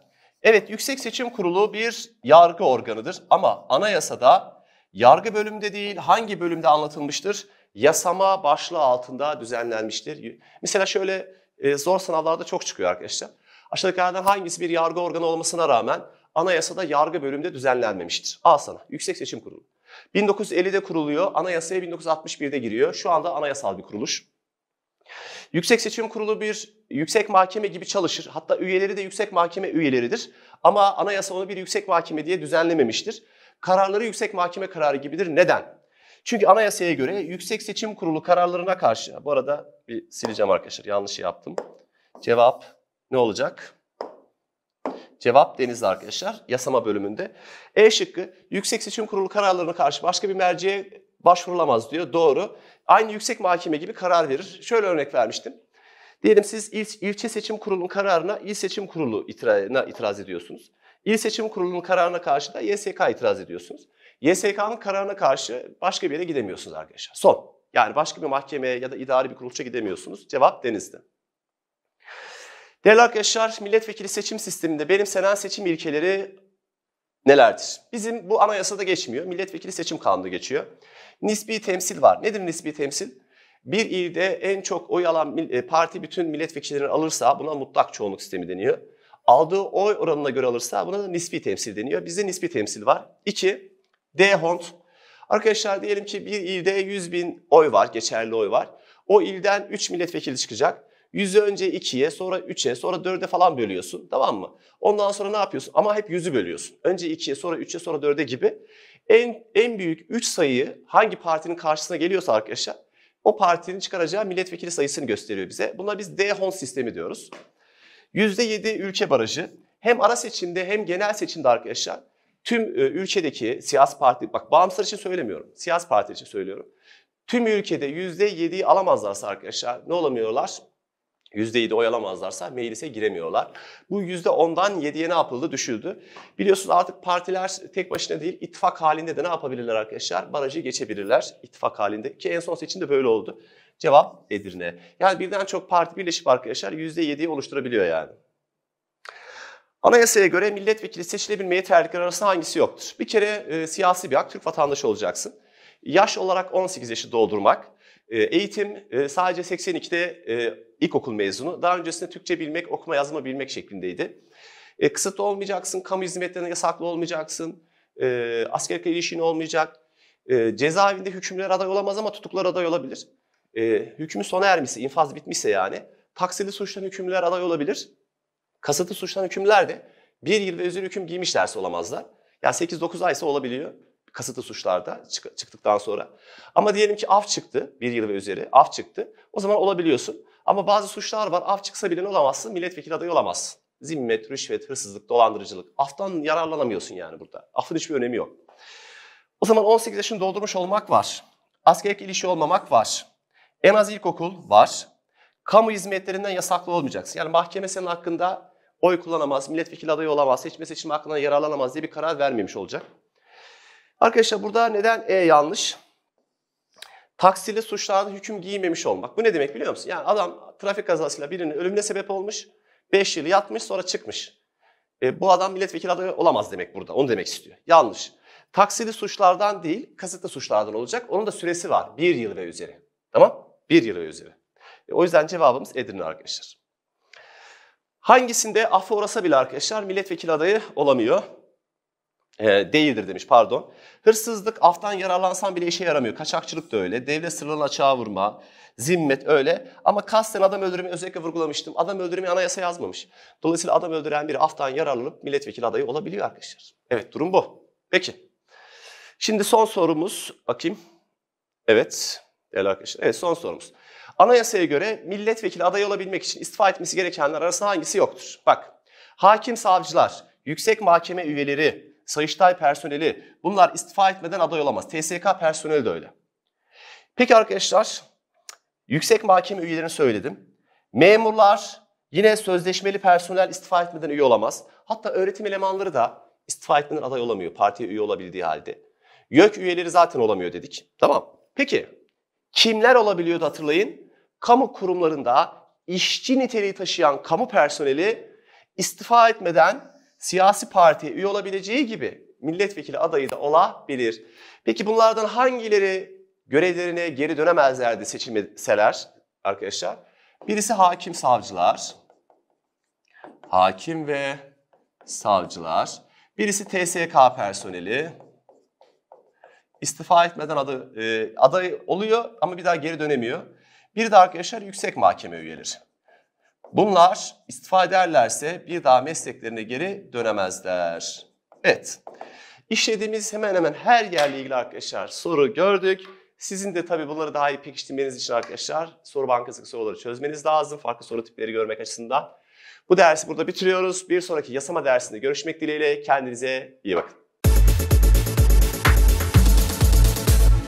Evet Yüksek Seçim Kurulu bir yargı organıdır ama anayasada yargı bölümde değil hangi bölümde anlatılmıştır? Yasama başlığı altında düzenlenmiştir. Mesela şöyle e, zor sınavlarda çok çıkıyor arkadaşlar. Aşağıdakilerden hangisi bir yargı organı olmasına rağmen anayasada yargı bölümde düzenlenmemiştir? Al sana Yüksek Seçim Kurulu. 1950'de kuruluyor, anayasaya 1961'de giriyor. Şu anda anayasal bir kuruluş. Yüksek Seçim Kurulu bir yüksek mahkeme gibi çalışır. Hatta üyeleri de yüksek mahkeme üyeleridir. Ama anayasa onu bir yüksek mahkeme diye düzenlememiştir. Kararları yüksek mahkeme kararı gibidir. Neden? Çünkü anayasaya göre Yüksek Seçim Kurulu kararlarına karşı, bu arada bir sileceğim arkadaşlar yanlış yaptım. Cevap ne olacak? Cevap Deniz'de arkadaşlar yasama bölümünde. E şıkkı Yüksek Seçim Kurulu kararlarına karşı başka bir merceğe başvurulamaz diyor. Doğru. Aynı yüksek mahkeme gibi karar verir. Şöyle örnek vermiştim. Diyelim siz il, ilçe seçim kurulunun kararına il seçim kurulu itirazına itiraz ediyorsunuz. İl seçim kurulunun kararına karşı da YSK itiraz ediyorsunuz. YSK'nın kararına karşı başka bir yere gidemiyorsunuz arkadaşlar. Son. Yani başka bir mahkemeye ya da idari bir kuruluşa gidemiyorsunuz. Cevap denizde. Değerli arkadaşlar milletvekili seçim sisteminde benimsenen seçim ilkeleri nelerdir? Bizim bu anayasada geçmiyor. Milletvekili seçim kanunu geçiyor. Nispi temsil var. Nedir nispi temsil? Bir ilde en çok oy alan e, parti bütün milletvekillerini alırsa buna mutlak çoğunluk sistemi deniyor. Aldığı oy oranına göre alırsa buna da nispi temsil deniyor. Bizde nispi temsil var. İki, D-Hont. Arkadaşlar diyelim ki bir ilde 100 bin oy var, geçerli oy var. O ilden 3 milletvekili çıkacak. Yüzü önce 2'ye sonra 3'e sonra 4'e falan bölüyorsun tamam mı? Ondan sonra ne yapıyorsun? Ama hep yüzü bölüyorsun. Önce 2'ye sonra 3'e sonra 4'e gibi. En, en büyük 3 sayıyı hangi partinin karşısına geliyorsa arkadaşlar o partinin çıkaracağı milletvekili sayısını gösteriyor bize. Buna biz D-Hon sistemi diyoruz. %7 ülke barajı hem ara seçimde hem genel seçimde arkadaşlar tüm e, ülkedeki siyasi parti, bak bağımsız için söylemiyorum, siyasi parti için söylüyorum. Tüm ülkede %7'yi alamazlarsa arkadaşlar ne olamıyorlar? %7 oy alamazlarsa meclise giremiyorlar. Bu %10'dan 7'ye ne yapıldı? Düşüldü. Biliyorsunuz artık partiler tek başına değil ittifak halinde de ne yapabilirler arkadaşlar? Barajı geçebilirler ittifak halinde ki en son seçimde böyle oldu. Cevap Edirne. Yani birden çok parti birleşip arkadaşlar %7'yi oluşturabiliyor yani. Anayasaya göre milletvekili seçilebilme yeterlilikleri arasında hangisi yoktur? Bir kere e, siyasi bir hak Türk vatandaşı olacaksın. Yaş olarak 18 yaşı doldurmak, ee, eğitim e, sadece 82'de e, ilkokul mezunu. Daha öncesinde Türkçe bilmek, okuma yazma bilmek şeklindeydi. E, kısıtlı olmayacaksın, kamu hizmetlerine yasaklı olmayacaksın, e, askerlik ilişkin olmayacak. cezaevinde hükümlüler aday olamaz ama tutuklar aday olabilir. E, hükmü sona ermişse, infaz bitmişse yani taksili suçtan hükümlüler aday olabilir. Kasıtlı suçtan hükümler de bir yıl ve üzeri hüküm giymişlerse dersi olamazlar. Yani 8-9 ay ise olabiliyor kasıtlı suçlarda çıktıktan sonra. Ama diyelim ki af çıktı bir yıl ve üzeri af çıktı. O zaman olabiliyorsun. Ama bazı suçlar var af çıksa bile ne olamazsın? Milletvekili adayı olamazsın. Zimmet, rüşvet, hırsızlık, dolandırıcılık. Aftan yararlanamıyorsun yani burada. Afın hiçbir önemi yok. O zaman 18 yaşını doldurmuş olmak var. Askerlik ilişki olmamak var. En az ilkokul var. Kamu hizmetlerinden yasaklı olmayacaksın. Yani mahkeme senin hakkında oy kullanamaz, milletvekili adayı olamaz, seçme seçim hakkında yararlanamaz diye bir karar vermemiş olacak. Arkadaşlar burada neden E yanlış? Taksili suçlanan hüküm giymemiş olmak. Bu ne demek biliyor musun? Yani adam trafik kazasıyla birinin ölümüne sebep olmuş. 5 yıl yatmış sonra çıkmış. E, bu adam milletvekili adayı olamaz demek burada. Onu demek istiyor. Yanlış. Taksili suçlardan değil, kasıtlı suçlardan olacak. Onun da süresi var. 1 yıl ve üzeri. Tamam? 1 yıl ve üzeri. E, o yüzden cevabımız Edirne arkadaşlar. Hangisinde affa orasa bile arkadaşlar milletvekili adayı olamıyor? E, değildir demiş pardon. Hırsızlık aftan yararlansan bile işe yaramıyor. Kaçakçılık da öyle. Devlet sırrını açığa vurma. Zimmet öyle. Ama kasten adam öldürme özellikle vurgulamıştım. Adam öldürmeyi anayasa yazmamış. Dolayısıyla adam öldüren biri aftan yararlanıp milletvekili adayı olabiliyor arkadaşlar. Evet durum bu. Peki. Şimdi son sorumuz. Bakayım. Evet. Değerli arkadaşlar. Evet son sorumuz. Anayasaya göre milletvekili adayı olabilmek için istifa etmesi gerekenler arasında hangisi yoktur? Bak. Hakim savcılar, yüksek mahkeme üyeleri, Sayıştay personeli bunlar istifa etmeden aday olamaz. TSK personeli de öyle. Peki arkadaşlar yüksek mahkeme üyelerini söyledim. Memurlar yine sözleşmeli personel istifa etmeden üye olamaz. Hatta öğretim elemanları da istifa etmeden aday olamıyor partiye üye olabildiği halde. YÖK üyeleri zaten olamıyor dedik. Tamam. Peki kimler olabiliyordu hatırlayın? Kamu kurumlarında işçi niteliği taşıyan kamu personeli istifa etmeden siyasi partiye üye olabileceği gibi milletvekili adayı da olabilir. Peki bunlardan hangileri görevlerine geri dönemezlerdi seçilmeseler arkadaşlar? Birisi hakim savcılar. Hakim ve savcılar. Birisi TSK personeli. İstifa etmeden adı, e, aday oluyor ama bir daha geri dönemiyor. Bir de arkadaşlar yüksek mahkeme üyeleri. Bunlar istifa ederlerse bir daha mesleklerine geri dönemezler. Evet. İşlediğimiz hemen hemen her yerle ilgili arkadaşlar soru gördük. Sizin de tabii bunları daha iyi pekiştirmeniz için arkadaşlar soru bankası soruları çözmeniz lazım. Farklı soru tipleri görmek açısından. Bu dersi burada bitiriyoruz. Bir sonraki yasama dersinde görüşmek dileğiyle. Kendinize iyi bakın.